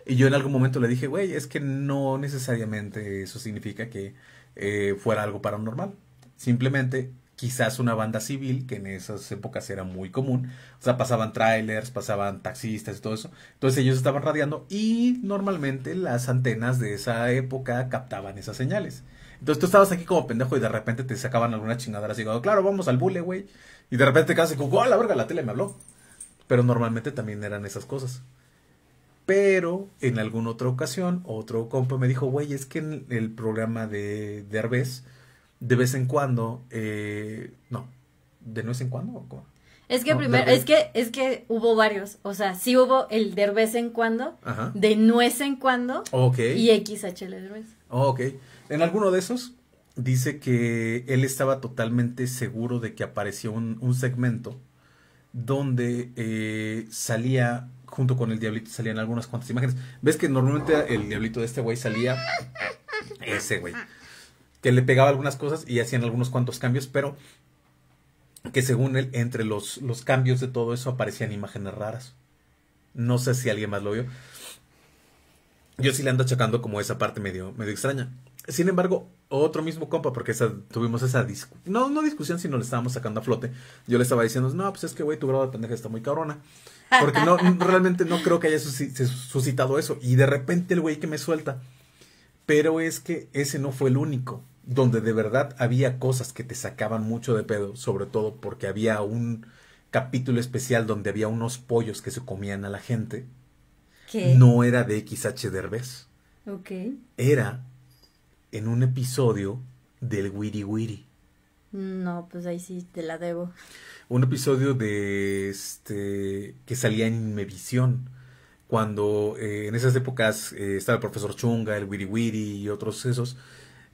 Y yo en algún momento le dije, güey, es que no necesariamente eso significa que eh, fuera algo paranormal. Simplemente quizás una banda civil, que en esas épocas era muy común. O sea, pasaban trailers, pasaban taxistas y todo eso. Entonces ellos estaban radiando y normalmente las antenas de esa época captaban esas señales. Entonces tú estabas aquí como pendejo y de repente te sacaban alguna chingadera así, claro, vamos al bule, güey. Y de repente casi como, oh, la verga, la tele me habló. Pero normalmente también eran esas cosas. Pero en alguna otra ocasión, otro compa me dijo, güey, es que en el programa de, de de vez en cuando, eh, no, de no es en cuando. Es que primero, es que, es que hubo varios, o sea, sí hubo el de vez en cuando, de es en cuando, y XHL Derbez. Oh, ok, en alguno de esos dice que él estaba totalmente seguro de que apareció un, un segmento donde eh, salía junto con el diablito salían algunas cuantas imágenes. ¿Ves que normalmente el diablito de este güey salía ese güey? Que le pegaba algunas cosas y hacían algunos cuantos cambios, pero que según él, entre los, los cambios de todo eso aparecían imágenes raras. No sé si alguien más lo vio. Yo sí le ando achacando como esa parte medio, medio extraña. Sin embargo, otro mismo compa, porque tuvimos esa discusión, no, no discusión, sino le estábamos sacando a flote. Yo le estaba diciendo, no, pues es que, güey, tu grado de pendeja está muy cabrona. Porque no, realmente no creo que haya suscitado eso. Y de repente el güey que me suelta. Pero es que ese no fue el único, donde de verdad había cosas que te sacaban mucho de pedo, sobre todo porque había un capítulo especial donde había unos pollos que se comían a la gente. ¿Qué? No era de XH Derbez. Ok. Era en un episodio del Wiri Wiri. No, pues ahí sí te la debo. Un episodio de este que salía en visión Cuando eh, en esas épocas eh, estaba el profesor Chunga, el Wiri Wiri y otros esos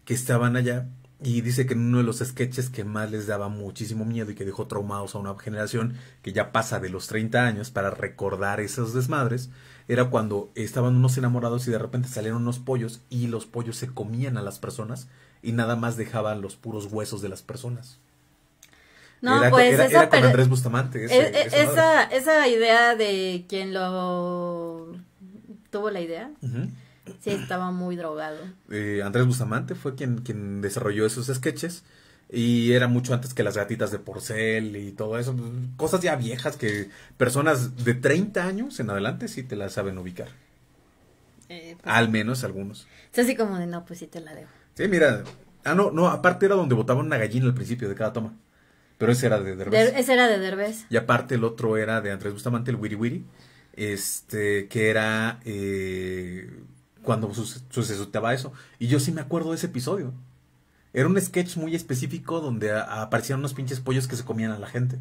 que estaban allá. Y dice que en uno de los sketches que más les daba muchísimo miedo y que dejó traumados a una generación que ya pasa de los 30 años para recordar esos desmadres, era cuando estaban unos enamorados y de repente salieron unos pollos y los pollos se comían a las personas y nada más dejaban los puros huesos de las personas. No, pues era, esa Andrés Bustamante. E-, e-, esa, idea de quien lo tuvo la idea. Sí, estaba muy drogado. Eh, Andrés Bustamante fue quien, quien desarrolló esos sketches y era mucho antes que las gatitas de porcel y todo eso. Cosas ya viejas que personas de 30 años en adelante sí te las saben ubicar. Eh, pues al menos algunos. Es así como de no, pues sí te la debo. Sí, mira. Ah, no, no, aparte era donde botaban una gallina al principio de cada toma. Pero ese era de Derbez. ese era de Derbez. Y aparte el otro era de Andrés Bustamante, el Wiri Wiri. Este, que era eh, cuando su va eso. Y yo sí me acuerdo de ese episodio. Era un sketch muy específico donde aparecían unos pinches pollos que se comían a la gente.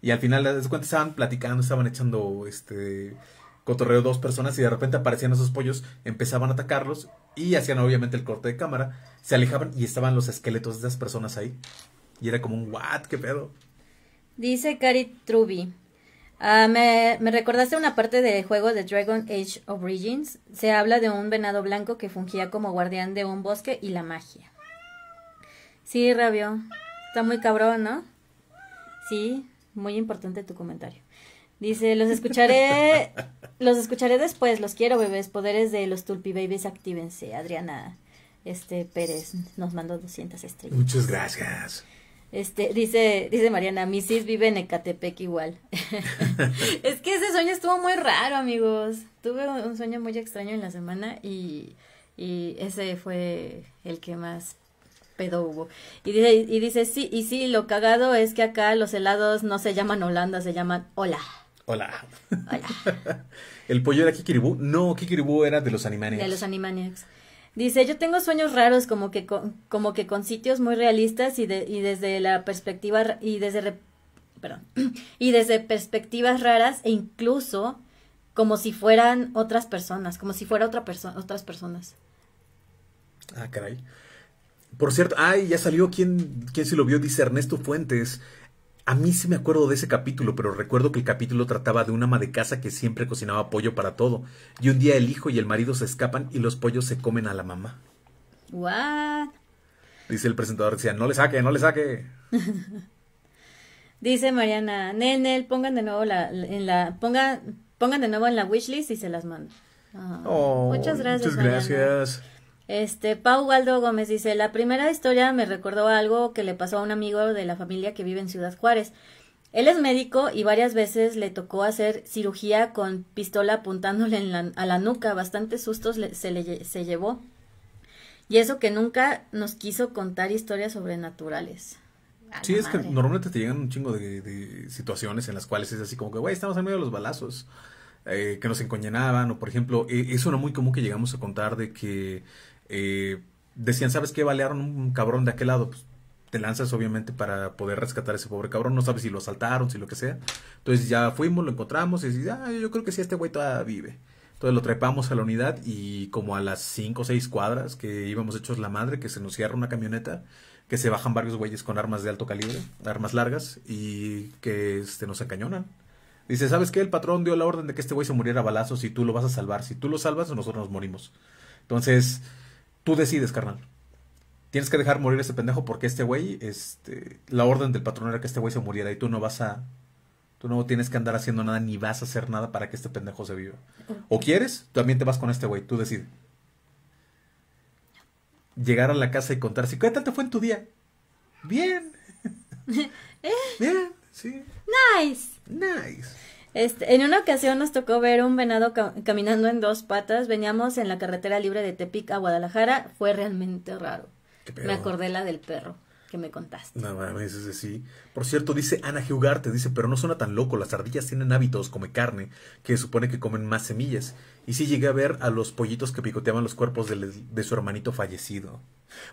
Y al final, das cuenta, estaban platicando, estaban echando este cotorreo dos personas y de repente aparecían esos pollos, empezaban a atacarlos y hacían obviamente el corte de cámara, se alejaban y estaban los esqueletos de esas personas ahí. Y era como un what, qué pedo. Dice Cari Truby. Ah, me, me, recordaste una parte del juego de Dragon Age Origins. Se habla de un venado blanco que fungía como guardián de un bosque y la magia. Sí, Rabio. Está muy cabrón, ¿no? Sí, muy importante tu comentario. Dice, los escucharé, los escucharé después, los quiero, bebés, poderes de los Tulpi Babies, actívense. Adriana este Pérez nos mandó 200 estrellas. Muchas gracias. Este, dice, dice Mariana, mi vive en Ecatepec igual. es que ese sueño estuvo muy raro, amigos. Tuve un sueño muy extraño en la semana y, y ese fue el que más pedo hubo. Y dice, y dice, sí, y sí, lo cagado es que acá los helados no se llaman Holanda, se llaman hola. Hola. ¿El pollo era Kikiribú? No, Kikiribú era de los Animaniacs. De los Animaniacs. Dice, yo tengo sueños raros como que con, como que con sitios muy realistas y, y desde la perspectiva y desde perdón, y desde perspectivas raras e incluso como si fueran otras personas, como si fuera otra persona, otras personas. Ah, caray. Por cierto, ay, ya salió. ¿Quién, quién se lo vio? Dice Ernesto Fuentes. A mí sí me acuerdo de ese capítulo, pero recuerdo que el capítulo trataba de una ama de casa que siempre cocinaba pollo para todo. Y un día el hijo y el marido se escapan y los pollos se comen a la mamá. What? Dice el presentador, decía, no le saque, no le saque. Dice Mariana, Nenel, pongan de nuevo la, en la, pongan, pongan de nuevo en la wishlist y se las mando. Ah, oh, muchas gracias. Muchas gracias. Este, Pau Waldo Gómez dice, la primera historia me recordó algo que le pasó a un amigo de la familia que vive en Ciudad Juárez. Él es médico y varias veces le tocó hacer cirugía con pistola apuntándole a la nuca. Bastantes sustos se, le, se llevó. Y eso que nunca nos quiso contar historias sobrenaturales. Ah, sí, es que normalmente te llegan un chingo de, situaciones en las cuales es así como que, güey, estamos en medio de los balazos. Eh, que nos encoñenaban, o por ejemplo, eh, eso no muy común que llegamos a contar de que eh, decían, ¿sabes qué? Balearon un cabrón de aquel lado. Pues te lanzas obviamente para poder rescatar a ese pobre cabrón. No sabes si lo asaltaron, si lo que sea. Entonces ya fuimos, lo encontramos y dices, ah, yo creo que sí, este güey todavía vive. Entonces lo trepamos a la unidad y como a las 5 o 6 cuadras que íbamos hechos la madre, que se nos cierra una camioneta, que se bajan varios güeyes con armas de alto calibre, armas largas, y que este, nos acañonan Dice, ¿sabes qué? El patrón dio la orden de que este güey se muriera a balazos y tú lo vas a salvar. Si tú lo salvas, nosotros nos morimos. Entonces, Tú decides, carnal. Tienes que dejar morir a este pendejo porque este güey, este, la orden del patrón era que este güey se muriera y tú no vas a, tú no tienes que andar haciendo nada ni vas a hacer nada para que este pendejo se viva. O quieres, también te vas con este güey, tú decides. Llegar a la casa y contar, ¿qué tal te fue en tu día? Bien. Bien, sí. Nice. Nice. Este, en una ocasión nos tocó ver un venado caminando en dos patas. Veníamos en la carretera libre de Tepic a Guadalajara. Fue realmente raro. Me acordé la del perro que me contaste. No me ese sí. Por cierto, dice Ana Giugarte, dice, pero no suena tan loco. Las ardillas tienen hábitos, come carne, que supone que comen más semillas. Y sí llegué a ver a los pollitos que picoteaban los cuerpos de, de su hermanito fallecido.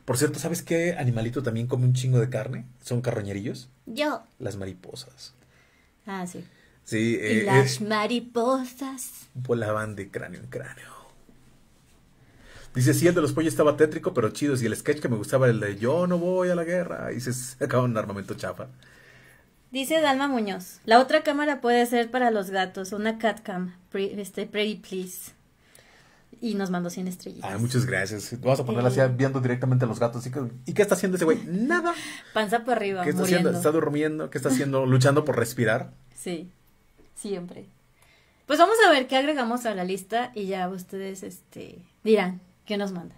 Por cierto, ¿sabes qué animalito también come un chingo de carne? Son carroñerillos. Yo. Las mariposas. Ah, sí y eh, las mariposas. Volaban pues de cráneo en cráneo. Dice, sí, el de los pollos estaba tétrico, pero chido. Y el sketch que me gustaba el de yo no voy a la guerra. Y se acaba un armamento chafa. Dice Dalma Muñoz, la otra cámara puede ser para los gatos, una cat cam, este, pretty please. Y nos mandó 100 estrellas Ay, muchas gracias. Vamos a ponerla así viendo directamente a los gatos. ¿Y qué está haciendo ese güey? Nada. Panza por arriba. ¿Qué está haciendo? ¿Está durmiendo? ¿Qué está haciendo? ¿Luchando por respirar? Sí siempre. Pues vamos a ver qué agregamos a la lista y ya ustedes este, dirán qué nos mandan.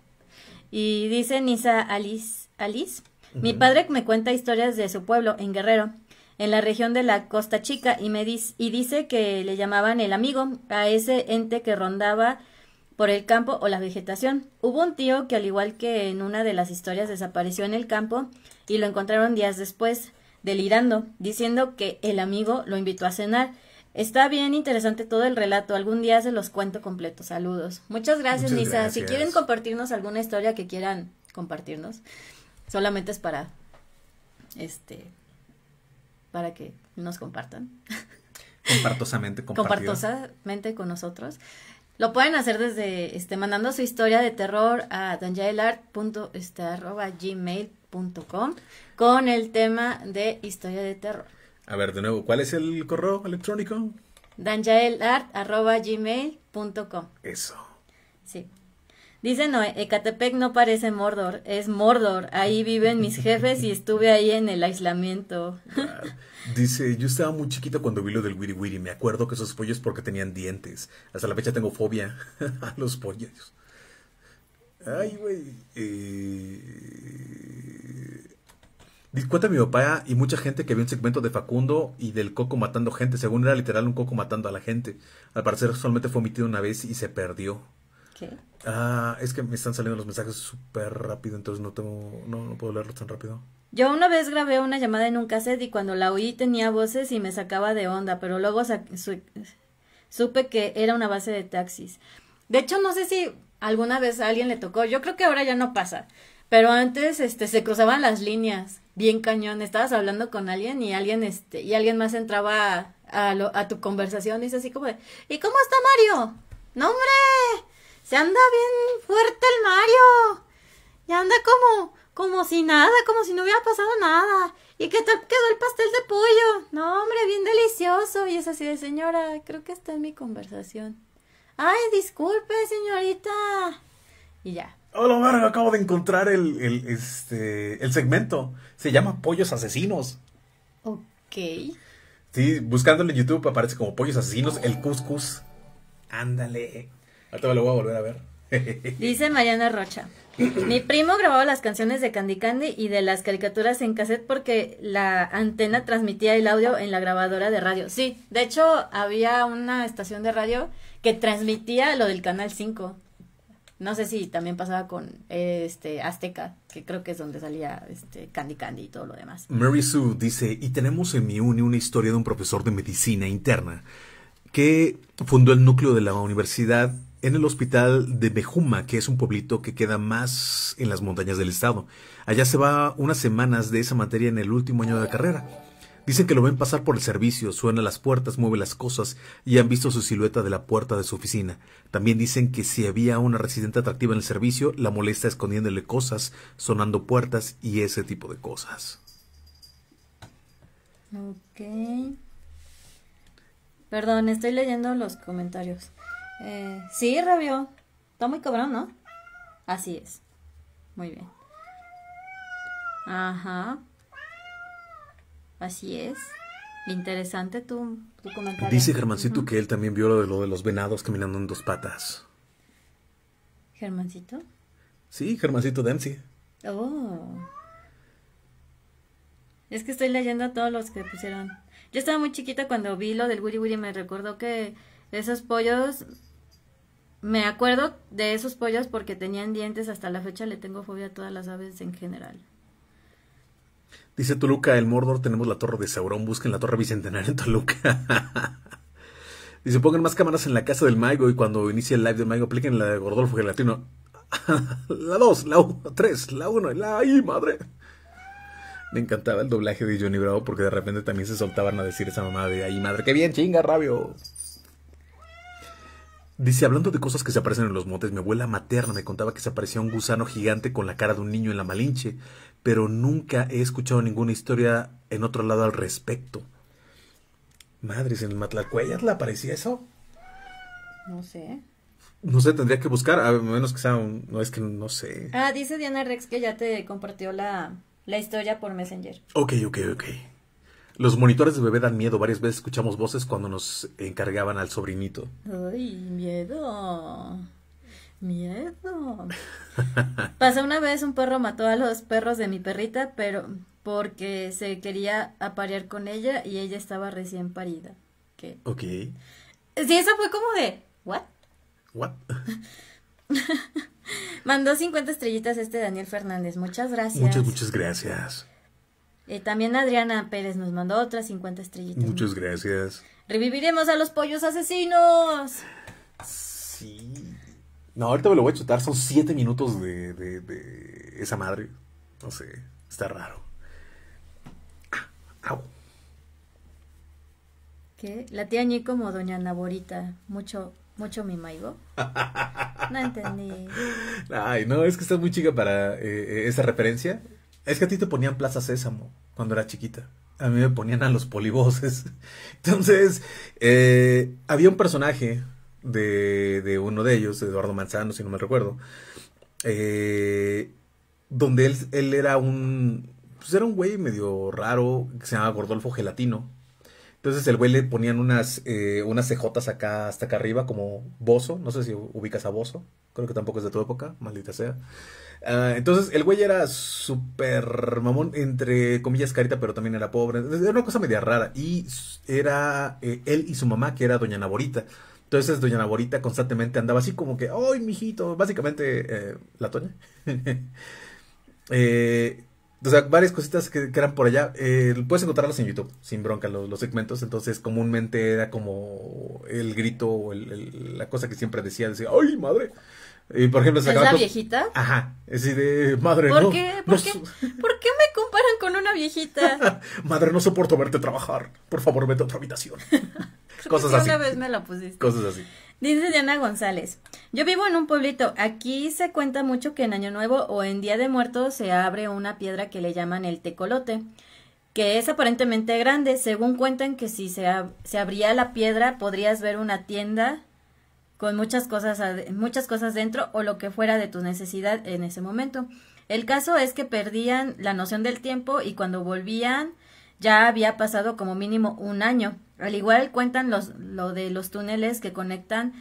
Y dice Nisa Alice, Alice mi padre me cuenta historias de su pueblo en Guerrero, en la región de la Costa Chica, y, me y dice que le llamaban el amigo a ese ente que rondaba por el campo o la vegetación. Hubo un tío que al igual que en una de las historias desapareció en el campo y lo encontraron días después, delirando, diciendo que el amigo lo invitó a cenar Está bien interesante todo el relato. Algún día se los cuento completo. Saludos. Muchas gracias, Nisa. Si quieren compartirnos alguna historia que quieran compartirnos, solamente es para este para que nos compartan. Compartosamente Compartosamente con nosotros. Lo pueden hacer desde este mandando su historia de terror a danielart.gmail.com este, con el tema de historia de terror. A ver, de nuevo, ¿cuál es el correo electrónico? danjaelart.gmail.com Eso. Sí. Dice Noé, Ecatepec no parece Mordor, es Mordor. Ahí viven mis jefes y estuve ahí en el aislamiento. dice, yo estaba muy chiquito cuando vi lo del Wiri Wiri. Me acuerdo que esos pollos porque tenían dientes. Hasta la fecha tengo fobia a los pollos. Ay, güey. Eh... Cuenta mi papá y mucha gente que vio un segmento de Facundo y del Coco matando gente. Según era literal un Coco matando a la gente. Al parecer solamente fue omitido una vez y se perdió. ¿Qué? Ah, es que me están saliendo los mensajes súper rápido, entonces no tengo, no, puedo leerlo tan rápido. Yo una vez grabé una llamada en un cassette y cuando la oí tenía voces y me sacaba de onda, pero luego supe que era una base de taxis. De hecho, no sé si alguna vez a alguien le tocó. Yo creo que ahora ya no pasa. Pero antes este, se cruzaban las líneas bien cañón. Estabas hablando con alguien y alguien, este, y alguien más entraba a, tu conversación y es así como de, ¿y cómo está Mario? ¡No, hombre! Se anda bien fuerte el Mario. Y anda como, como si nada, como si no hubiera pasado nada. ¿Y qué tal quedó el pastel de pollo? No, hombre, bien delicioso. Y es así de, señora, creo que está en mi conversación. Ay, disculpe, señorita. Y ya, Hola, verga, acabo de encontrar el, este, el segmento. Se llama Pollos Asesinos. Ok. Sí, buscándolo en YouTube aparece como Pollos Asesinos, el Cuscus. Ándale. Ahorita lo voy a volver a ver. Dice Mariana Rocha. Mi primo grababa las canciones de Candy Candy y de las caricaturas en cassette porque la antena transmitía el audio en la grabadora de radio. Sí, de hecho había una estación de radio que transmitía lo del Canal 5. No sé si también pasaba con este Azteca, que creo que es donde salía este Candy Candy y todo lo demás. Mary Sue dice, y tenemos en mi uni una historia de un profesor de medicina interna que fundó el núcleo de la universidad en el hospital de Mejuma, que es un pueblito que queda más en las montañas del estado. Allá se va unas semanas de esa materia en el último año de la carrera. Dicen que lo ven pasar por el servicio, suena las puertas, mueve las cosas y han visto su silueta de la puerta de su oficina. También dicen que si había una residente atractiva en el servicio, la molesta escondiéndole cosas, sonando puertas y ese tipo de cosas. Ok. Perdón, estoy leyendo los comentarios. Eh, sí, Rabio. Está muy cabrón, ¿no? Así es. Muy bien. Ajá. Así es. Interesante tu, comentario. Dice Germancito que él también vio lo de, de los venados caminando en dos patas. ¿Germancito? Sí, Germancito Dempsey. Oh. Es que estoy leyendo a todos los que pusieron. Yo estaba muy chiquita cuando vi lo del Willy Willy. Me recordó que esos pollos. Me acuerdo de esos pollos porque tenían dientes. Hasta la fecha le tengo fobia a todas las aves en general. Dice Toluca, el Mordor, tenemos la torre de Sauron, busquen la torre bicentenaria en Toluca. Dice, pongan más cámaras en la casa del Maigo y cuando inicie el live del Maigo apliquen la de Gordolfo Gelatino. la 2, la 1, 3, la 1, la ¡Ay, madre. Me encantaba el doblaje de Johnny Bravo porque de repente también se soltaban a decir esa mamá de ¡Ay, madre, qué bien, chinga, rabio. Dice, hablando de cosas que se aparecen en los montes, mi abuela materna me contaba que se aparecía un gusano gigante con la cara de un niño en la Malinche pero nunca he escuchado ninguna historia en otro lado al respecto. Madres, ¿en el le aparecía eso? No sé. No sé, tendría que buscar, a menos que sea un... No, es que no sé. Ah, dice Diana Rex que ya te compartió la, la historia por Messenger. Ok, ok, ok. Los monitores de bebé dan miedo. Varias veces escuchamos voces cuando nos encargaban al sobrinito. ¡Ay, miedo! Miedo. Pasó una vez un perro mató a los perros de mi perrita, pero porque se quería aparear con ella y ella estaba recién parida. ¿Qué? Ok. Sí, eso fue como de, ¿what? ¿What? Mandó 50 estrellitas este Daniel Fernández. Muchas gracias. Muchas, muchas gracias. Eh, también Adriana Pérez nos mandó otras 50 estrellitas. Muchas gracias. Reviviremos a los pollos asesinos. Sí. No, ahorita me lo voy a chutar. Son siete minutos de, de, esa madre. No sé, está raro. Ah, ¿Qué? La tía Ñe como doña Naborita. Mucho, mucho mi maigo. No entendí. Ay, no, es que está muy chica para eh, eh, esa referencia. Es que a ti te ponían Plaza Sésamo cuando era chiquita. A mí me ponían a los polivoces. Entonces, eh, había un personaje de, uno de ellos, Eduardo Manzano, si no me recuerdo, eh, donde él, él, era un... Pues era un güey medio raro, que se llamaba Gordolfo Gelatino. Entonces el güey le ponían unas, eh, unas cejotas acá, hasta acá arriba, como Bozo. No sé si ubicas a Bozo. Creo que tampoco es de tu época, maldita sea. Ah, entonces el güey era súper mamón, entre comillas carita, pero también era pobre. Era una cosa media rara. Y era eh, él y su mamá, que era doña Naborita. Entonces doña Naborita constantemente andaba así como que, ¡ay, mijito! Básicamente, eh, la Toña. eh, o sea, varias cositas que, eran por allá. Eh, puedes encontrarlas en YouTube, sin bronca, los, los, segmentos. Entonces, comúnmente era como el grito o la cosa que siempre decía, decía, ¡ay, madre! Y por ejemplo, ¿Es viejita? Ajá, es de madre no. ¿Por, qué? me comparan con una viejita? madre, no soporto verte trabajar. Por favor, vete a otra habitación. Cosas así. Una vez me la pusiste. Cosas así. Dice Diana González, yo vivo en un pueblito, aquí se cuenta mucho que en Año Nuevo o en Día de Muertos se abre una piedra que le llaman el tecolote, que es aparentemente grande, según cuentan que si se abría la piedra podrías ver una tienda con muchas cosas, muchas cosas dentro o lo que fuera de tu necesidad en ese momento. El caso es que perdían la noción del tiempo y cuando volvían ya había pasado como mínimo un año. Al igual cuentan los, lo de los túneles que conectan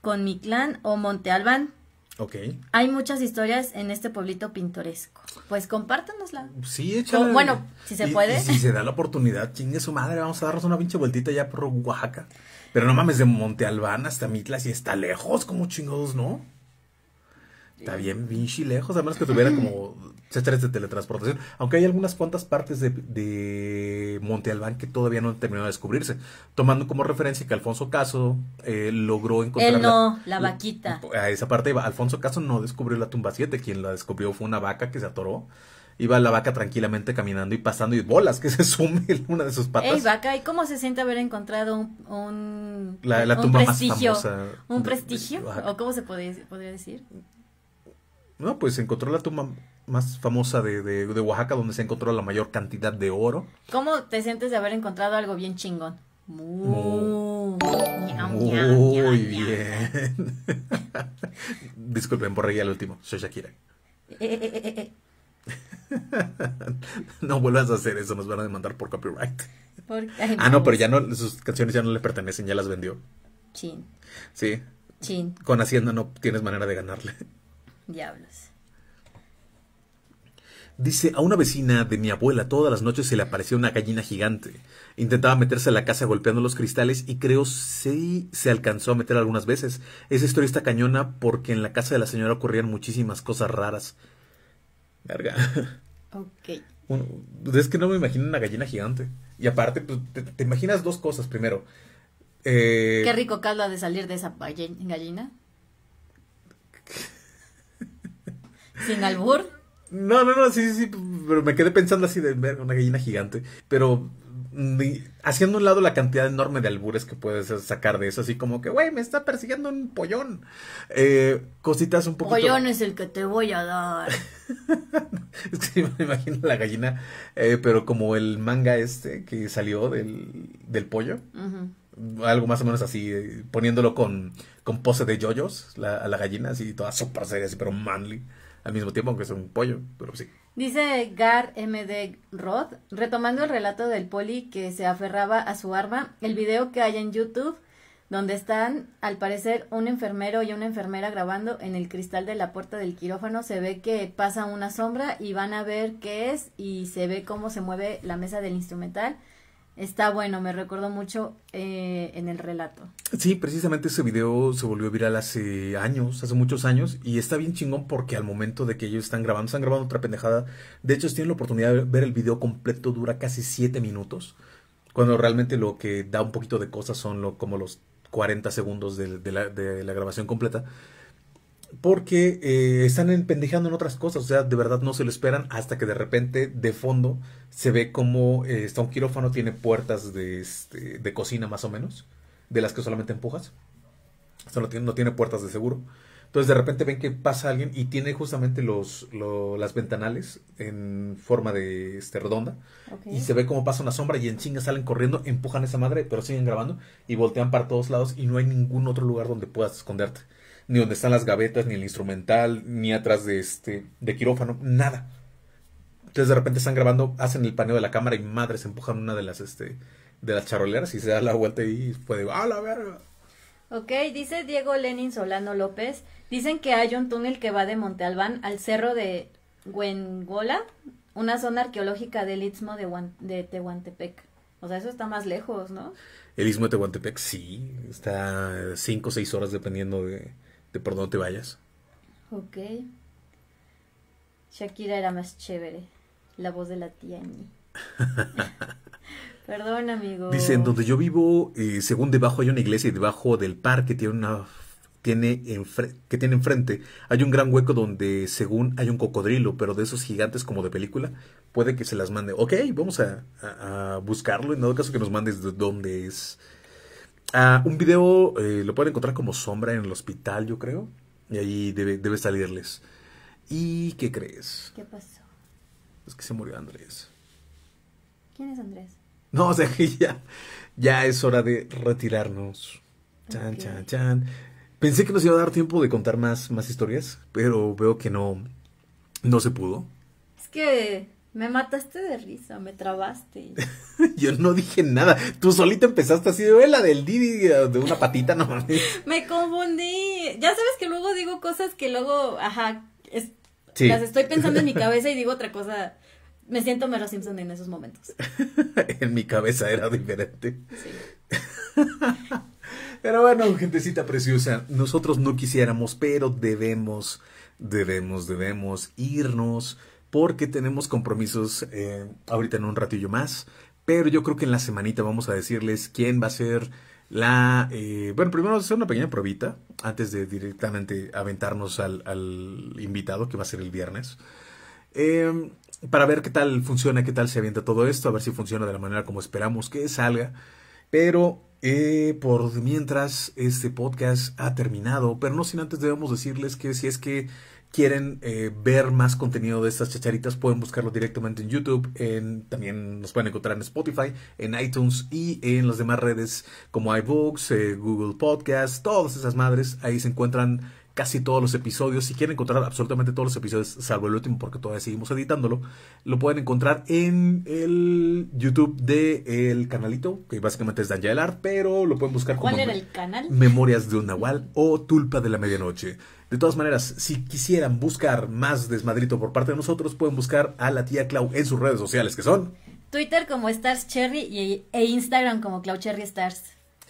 con Mictlán o Monte Albán. Ok. Hay muchas historias en este pueblito pintoresco. Pues compártanosla. Sí, échale. bueno, si se puede. si se da la oportunidad, chingue su madre, vamos a darnos una pinche vueltita ya por Oaxaca. Pero no mames, de Monte Albán hasta Mitlas Y está lejos, como chingados, ¿no? Está bien, Vinci lejos, a menos que tuviera como c de teletransportación. Aunque hay algunas cuantas partes de, de Monte Albán que todavía no han terminado de descubrirse. Tomando como referencia que Alfonso Caso eh, logró encontrar. Él no, la, vaquita. a esa parte Alfonso Caso no descubrió la tumba 7. Quien la descubrió fue una vaca que se atoró iba la vaca tranquilamente caminando y pasando y bolas que se sume en una de sus patas. Ey, vaca, ¿y cómo se siente haber encontrado un, prestigio, ¿Un prestigio? ¿O cómo se podría, decir? No, pues encontró la tumba más famosa de, Oaxaca, donde se encontró la mayor cantidad de oro. ¿Cómo te sientes de haber encontrado algo bien chingón? Muy, bien. Disculpen, por reír al último. Soy Shakira. Eh, eh, eh, no vuelvas a hacer eso, nos van a demandar por copyright. ah, no, pero pues. ya no, sus canciones ya no le pertenecen, ya las vendió. Chin. Sí. Chin. Con Hacienda no tienes manera de ganarle. Diablos. Dice, a una vecina de mi abuela todas las noches se le aparecía una gallina gigante. Intentaba meterse a la casa golpeando los cristales y creo sí se alcanzó a meter algunas veces. Esa historia está cañona porque en la casa de la señora ocurrían muchísimas cosas raras. Verga. Ok. Pues, es que no me imagino una gallina gigante. Y aparte, pues, te, imaginas dos cosas. Primero, eh, qué rico caldo de salir de esa gallina. Sin albur. No, no, no, sí, sí, sí, pero me quedé pensando así de ver una gallina gigante. Pero haciendo un lado la cantidad enorme de albures que puedes sacar de eso, así como que, güey, me está persiguiendo un pollón. Eh, cositas un poco. Pollón es el que te voy a dar. es que me imagino la gallina, eh, pero como el manga este que salió del, pollo. algo más o menos así, eh, poniéndolo con, con pose de yoyos, la, a la gallina, así, toda súper seria, pero manly, al mismo tiempo, aunque es un pollo, pero sí. Dice Gar MD Roth, retomando el relato del poli que se aferraba a su arma, el video que hay en YouTube, donde están, al parecer, un enfermero y una enfermera grabando en el cristal de la puerta del quirófano, se ve que pasa una sombra y van a ver qué es y se ve cómo se mueve la mesa del instrumental. Está bueno, me recuerdo mucho eh, en el relato. Sí, precisamente ese video se volvió viral hace años, hace muchos años, y está bien chingón porque al momento de que ellos están grabando, están grabando otra pendejada. De hecho, tienen la oportunidad de ver el video completo, dura casi siete minutos, cuando realmente lo que da un poquito de cosas son lo, como los 40 segundos de, la, de la grabación completa porque eh, están empendejando en otras cosas, o sea, de verdad no se lo esperan hasta que de repente de fondo se ve como eh, está un quirófano, tiene puertas de, este, de, cocina más o menos, de las que solamente empujas, no tiene, no tiene puertas de seguro. Entonces de repente ven que pasa alguien y tiene justamente los, las ventanales en forma de este, redonda. Y se ve cómo pasa una sombra y en chinga salen corriendo, empujan a esa madre, pero siguen grabando y voltean para todos lados y no hay ningún otro lugar donde puedas esconderte ni donde están las gavetas, ni el instrumental, ni atrás de este, de quirófano, nada. Entonces de repente están grabando, hacen el paneo de la cámara y madre, se empujan una de las, este, de las charoleras y se da la vuelta y puede... de, ¡ah, la verga! Ok, dice Diego Lenin Solano López, dicen que hay un túnel que va de Montealbán al cerro de Huengola, una zona arqueológica del Istmo de, de Tehuantepec. O sea, eso está más lejos, ¿no? El Istmo de Tehuantepec, sí, está cinco o seis horas dependiendo de, de por dónde te vayas. Ok. Shakira era más chévere. La voz de la tía Perdón, amigo. Dicen, donde yo vivo, eh, según debajo hay una iglesia y debajo del parque tiene una tiene que tiene enfrente, hay un gran hueco donde según hay un cocodrilo, pero de esos gigantes como de película, puede que se las mande. Ok, vamos a, buscarlo, en todo caso que nos mandes de dónde es Ah, un video eh, lo pueden encontrar como sombra en el hospital, yo creo. Y ahí debe, debe salirles. ¿Y qué crees? ¿Qué pasó? Es que se murió Andrés. ¿Quién es Andrés? No, o sea ya, es hora de retirarnos. Chan, chan, chan. Pensé que nos iba a dar tiempo de contar más, más historias, pero veo que no, no se pudo. Es que me mataste de risa, me trabaste. Yo no dije nada. Tú solito empezaste así de la del Didi, de una patita nomás. me confundí. Ya sabes que luego digo cosas que luego, ajá, las estoy pensando en mi cabeza y digo otra cosa. Me siento Mero Simpson en esos momentos. en mi cabeza era diferente. pero bueno, gentecita preciosa, nosotros no quisiéramos, pero debemos, debemos, debemos irnos porque tenemos compromisos eh, ahorita en un ratillo más, pero yo creo que en la semanita vamos a decirles quién va a ser la... Eh, bueno, primero vamos a hacer una pequeña probita antes de directamente aventarnos al, invitado que va a ser el viernes. Eh, para ver qué tal funciona, qué tal se avienta todo esto, a ver si funciona de la manera como esperamos que salga. Pero eh, por mientras este podcast ha terminado, pero no sin antes debemos decirles que si es que quieren eh, ver más contenido de estas chacharitas, pueden buscarlo directamente en YouTube, en, también nos pueden encontrar en Spotify, en iTunes y en las demás redes como iBooks, eh, Google Podcast, todas esas madres, ahí se encuentran casi todos los episodios. Si quieren encontrar absolutamente todos los episodios, salvo el último porque todavía seguimos editándolo, lo pueden encontrar en el YouTube del canalito, que básicamente es Daniel Art, pero lo pueden buscar como el canal? Memorias de un Nahual o Tulpa de la Medianoche. De todas maneras, si quisieran buscar más desmadrito por parte de nosotros, pueden buscar a la tía Clau en sus redes sociales, que son Twitter como Stars Cherry y, e Instagram como Clau Cherry Stars.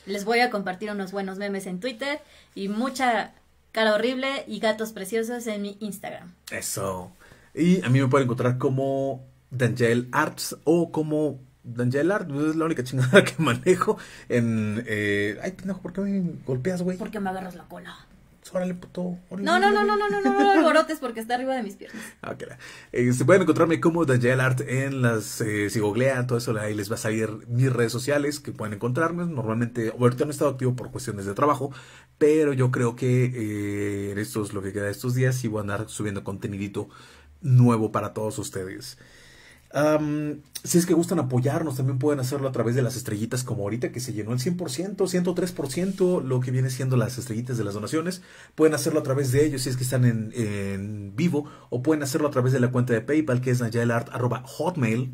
Les voy a compartir unos buenos memes en Twitter y mucha cara horrible y gatos preciosos en mi Instagram. Eso. Y a mí me pueden encontrar como Dangel Arts o como Daniel Arts, pues, es la única chingada que manejo en... Eh, ay, pendejo, ¿por qué me golpeas, güey? Porque me agarras la cola órale, puto. no, no, no, no, no, no, no, no porque está arriba de mis piernas. Okay. Ah, se este, pueden encontrarme como Dayel Art en las, eh, si googlean, todo eso, ahí les va a salir mis redes sociales que pueden encontrarme. Normalmente, ahorita no he estado activo por cuestiones de trabajo, pero yo creo que eh, en estos, lo que queda de estos días, sí voy a andar subiendo contenido nuevo para todos ustedes si es que gustan apoyarnos, también pueden hacerlo a través de las estrellitas como ahorita que se llenó el 100%, 103%, lo que viene siendo las estrellitas de las donaciones. Pueden hacerlo a través de ellos si es que están en, vivo o pueden hacerlo a través de la cuenta de PayPal que es hotmail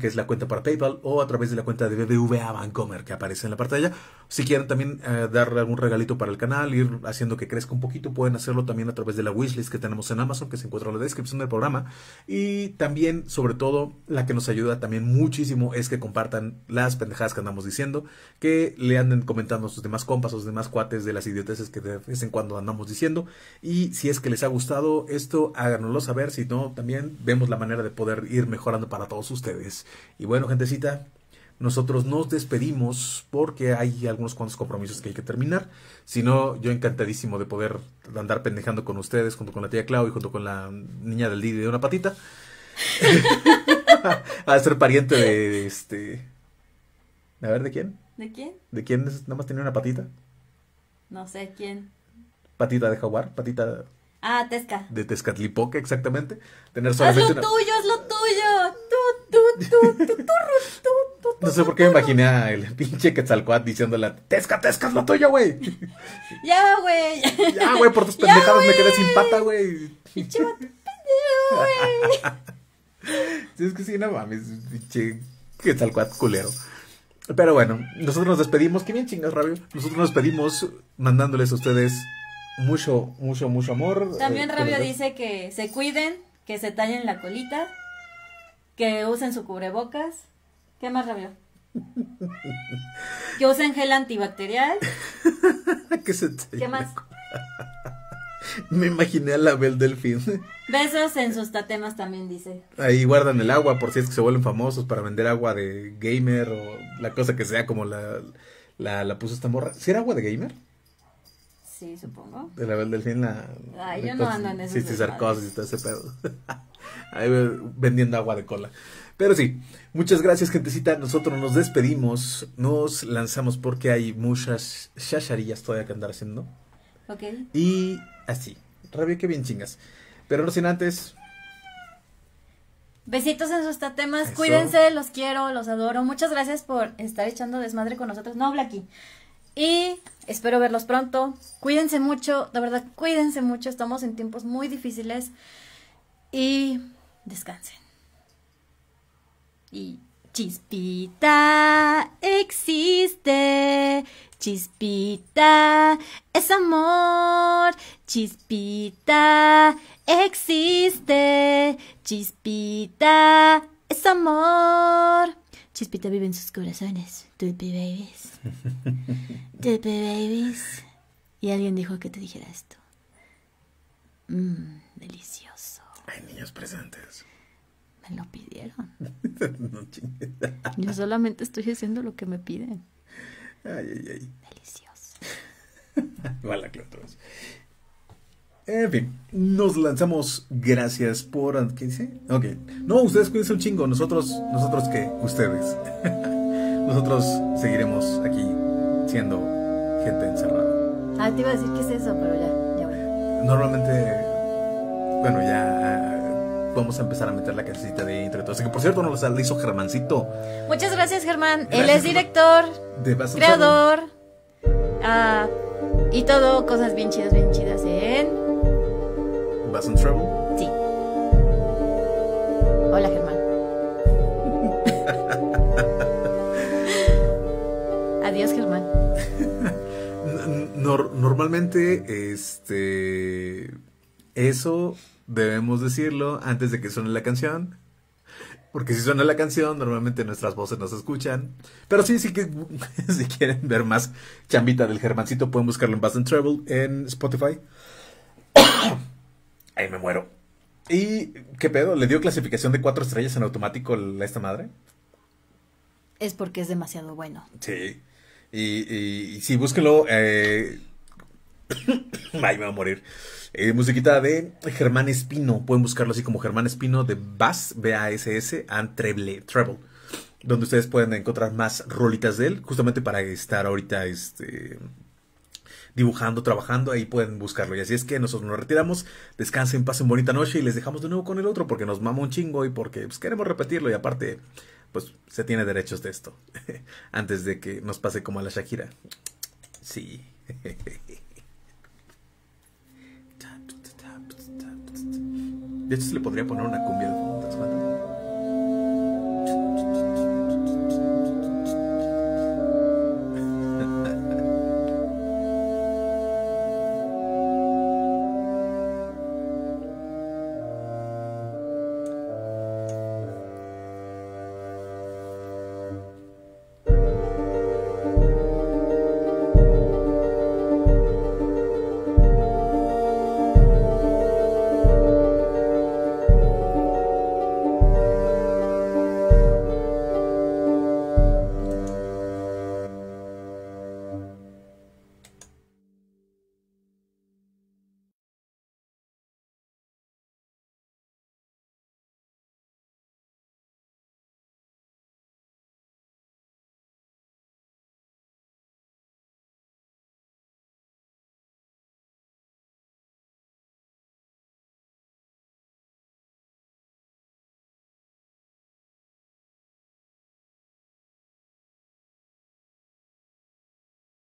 que es la cuenta para PayPal, o a través de la cuenta de BBVA Bancomer, que aparece en la pantalla. Si quieren también eh, darle algún regalito para el canal, ir haciendo que crezca un poquito, pueden hacerlo también a través de la wishlist que tenemos en Amazon, que se encuentra en la descripción del programa. Y también, sobre todo, la que nos ayuda también muchísimo es que compartan las pendejadas que andamos diciendo, que le anden comentando a sus demás compas, a sus demás cuates de las idioteces que de vez en cuando andamos diciendo. Y si es que les ha gustado esto, háganoslo saber. Si no, también vemos la manera de poder ir mejorando para todos ustedes. Y bueno, gentecita, nosotros nos despedimos porque hay algunos cuantos compromisos que hay que terminar. Si no, yo encantadísimo de poder andar pendejando con ustedes, junto con la tía Clau y junto con la niña del Didi de una patita. a ser pariente de, este. A ver, ¿de quién? ¿De quién? ¿De quién nada más tenía una patita? No sé quién. Patita de jaguar, patita. Ah, Tesca. De Tezcatlipoca, exactamente. Tener solamente. ¡Es lo tuyo, es lo tuyo! No sé por qué me imaginé al pinche Quetzalcoatl diciéndole, Tesca, Tesca, es tuya güey. Ya, güey. Ya, güey, por tus pendejadas me quedé sin pata, güey. Pinche pendejo, güey. Es que sí, no mames, pinche Quetzalcoatl culero. Pero bueno, nosotros nos despedimos. Qué bien chingas, Rabio. Nosotros nos despedimos mandándoles a ustedes mucho, mucho, mucho amor. También eh, Rabio dice que se cuiden, que se tallen la colita que usen su cubrebocas. ¿Qué más, Rabio? que usen gel antibacterial. ¿Qué más? Me imaginé a la Bel Delfín. Besos en sus tatemas también, dice. Ahí guardan el agua por si es que se vuelven famosos para vender agua de gamer o la cosa que sea como la, la, puso esta morra. ¿Si era agua de gamer? Sí, supongo. De la Bel Delfín la... Ay, yo no ando en eso. Sí, sí, y todo ese pedo vendiendo agua de cola. Pero sí, muchas gracias, gentecita. Nosotros nos despedimos, nos lanzamos porque hay muchas chacharillas todavía que andar haciendo. Y así. Rabia que bien chingas. Pero no sin antes. Besitos en sus tatemas, cuídense, los quiero, los adoro. Muchas gracias por estar echando desmadre con nosotros. No habla aquí. Y espero verlos pronto. Cuídense mucho, la verdad, cuídense mucho. Estamos en tiempos muy difíciles y descansen. Y chispita existe, chispita es amor, chispita existe, chispita es amor. Chispita vive en sus corazones, Doopy Babies. Doopy Babies. Y alguien dijo que te dijera esto. Mmm... Delicioso. Hay niños presentes. Me lo pidieron. no Yo solamente estoy haciendo lo que me piden. Ay, ay, ay. Delicioso. En fin, nos lanzamos. Gracias por. ¿Qué dice? Ok. No, ustedes cuídense un chingo. Nosotros, nosotros qué? Ustedes. nosotros seguiremos aquí siendo gente encerrada. Ah, te iba a decir qué es eso, pero ya, ya voy. Normalmente bueno, ya ah, vamos a empezar a meter la casita de intro. Así que por cierto, nos la hizo Germancito. Muchas gracias, Germán. Él es director, creador ah, y todo, cosas bien chidas, bien chidas en. Bass Travel. Sí. Hola, Germán. Adiós, Germán. normalmente, este eso debemos decirlo antes de que suene la canción. Porque si suena la canción, normalmente nuestras voces nos escuchan. Pero sí, sí que si quieren ver más chambita del Germancito, pueden buscarlo en Bass and Travel en Spotify. Ahí me muero. ¿Y qué pedo? ¿Le dio clasificación de cuatro estrellas en automático a esta madre? Es porque es demasiado bueno. Sí. Y, y, y sí, Eh... me va a morir. Eh, musiquita de Germán Espino. Pueden buscarlo así como Germán Espino de Bass, B-A-S-S, and Treble, Treble. Donde ustedes pueden encontrar más rolitas de él, justamente para estar ahorita este, dibujando, trabajando, ahí pueden buscarlo. Y así es que nosotros nos retiramos, descansen, pasen bonita noche y les dejamos de nuevo con el otro porque nos mama un chingo y porque pues, queremos repetirlo y aparte, pues se tiene derechos de esto. Antes de que nos pase como a la Shakira. Sí. De hecho, se le podría poner una cumbia de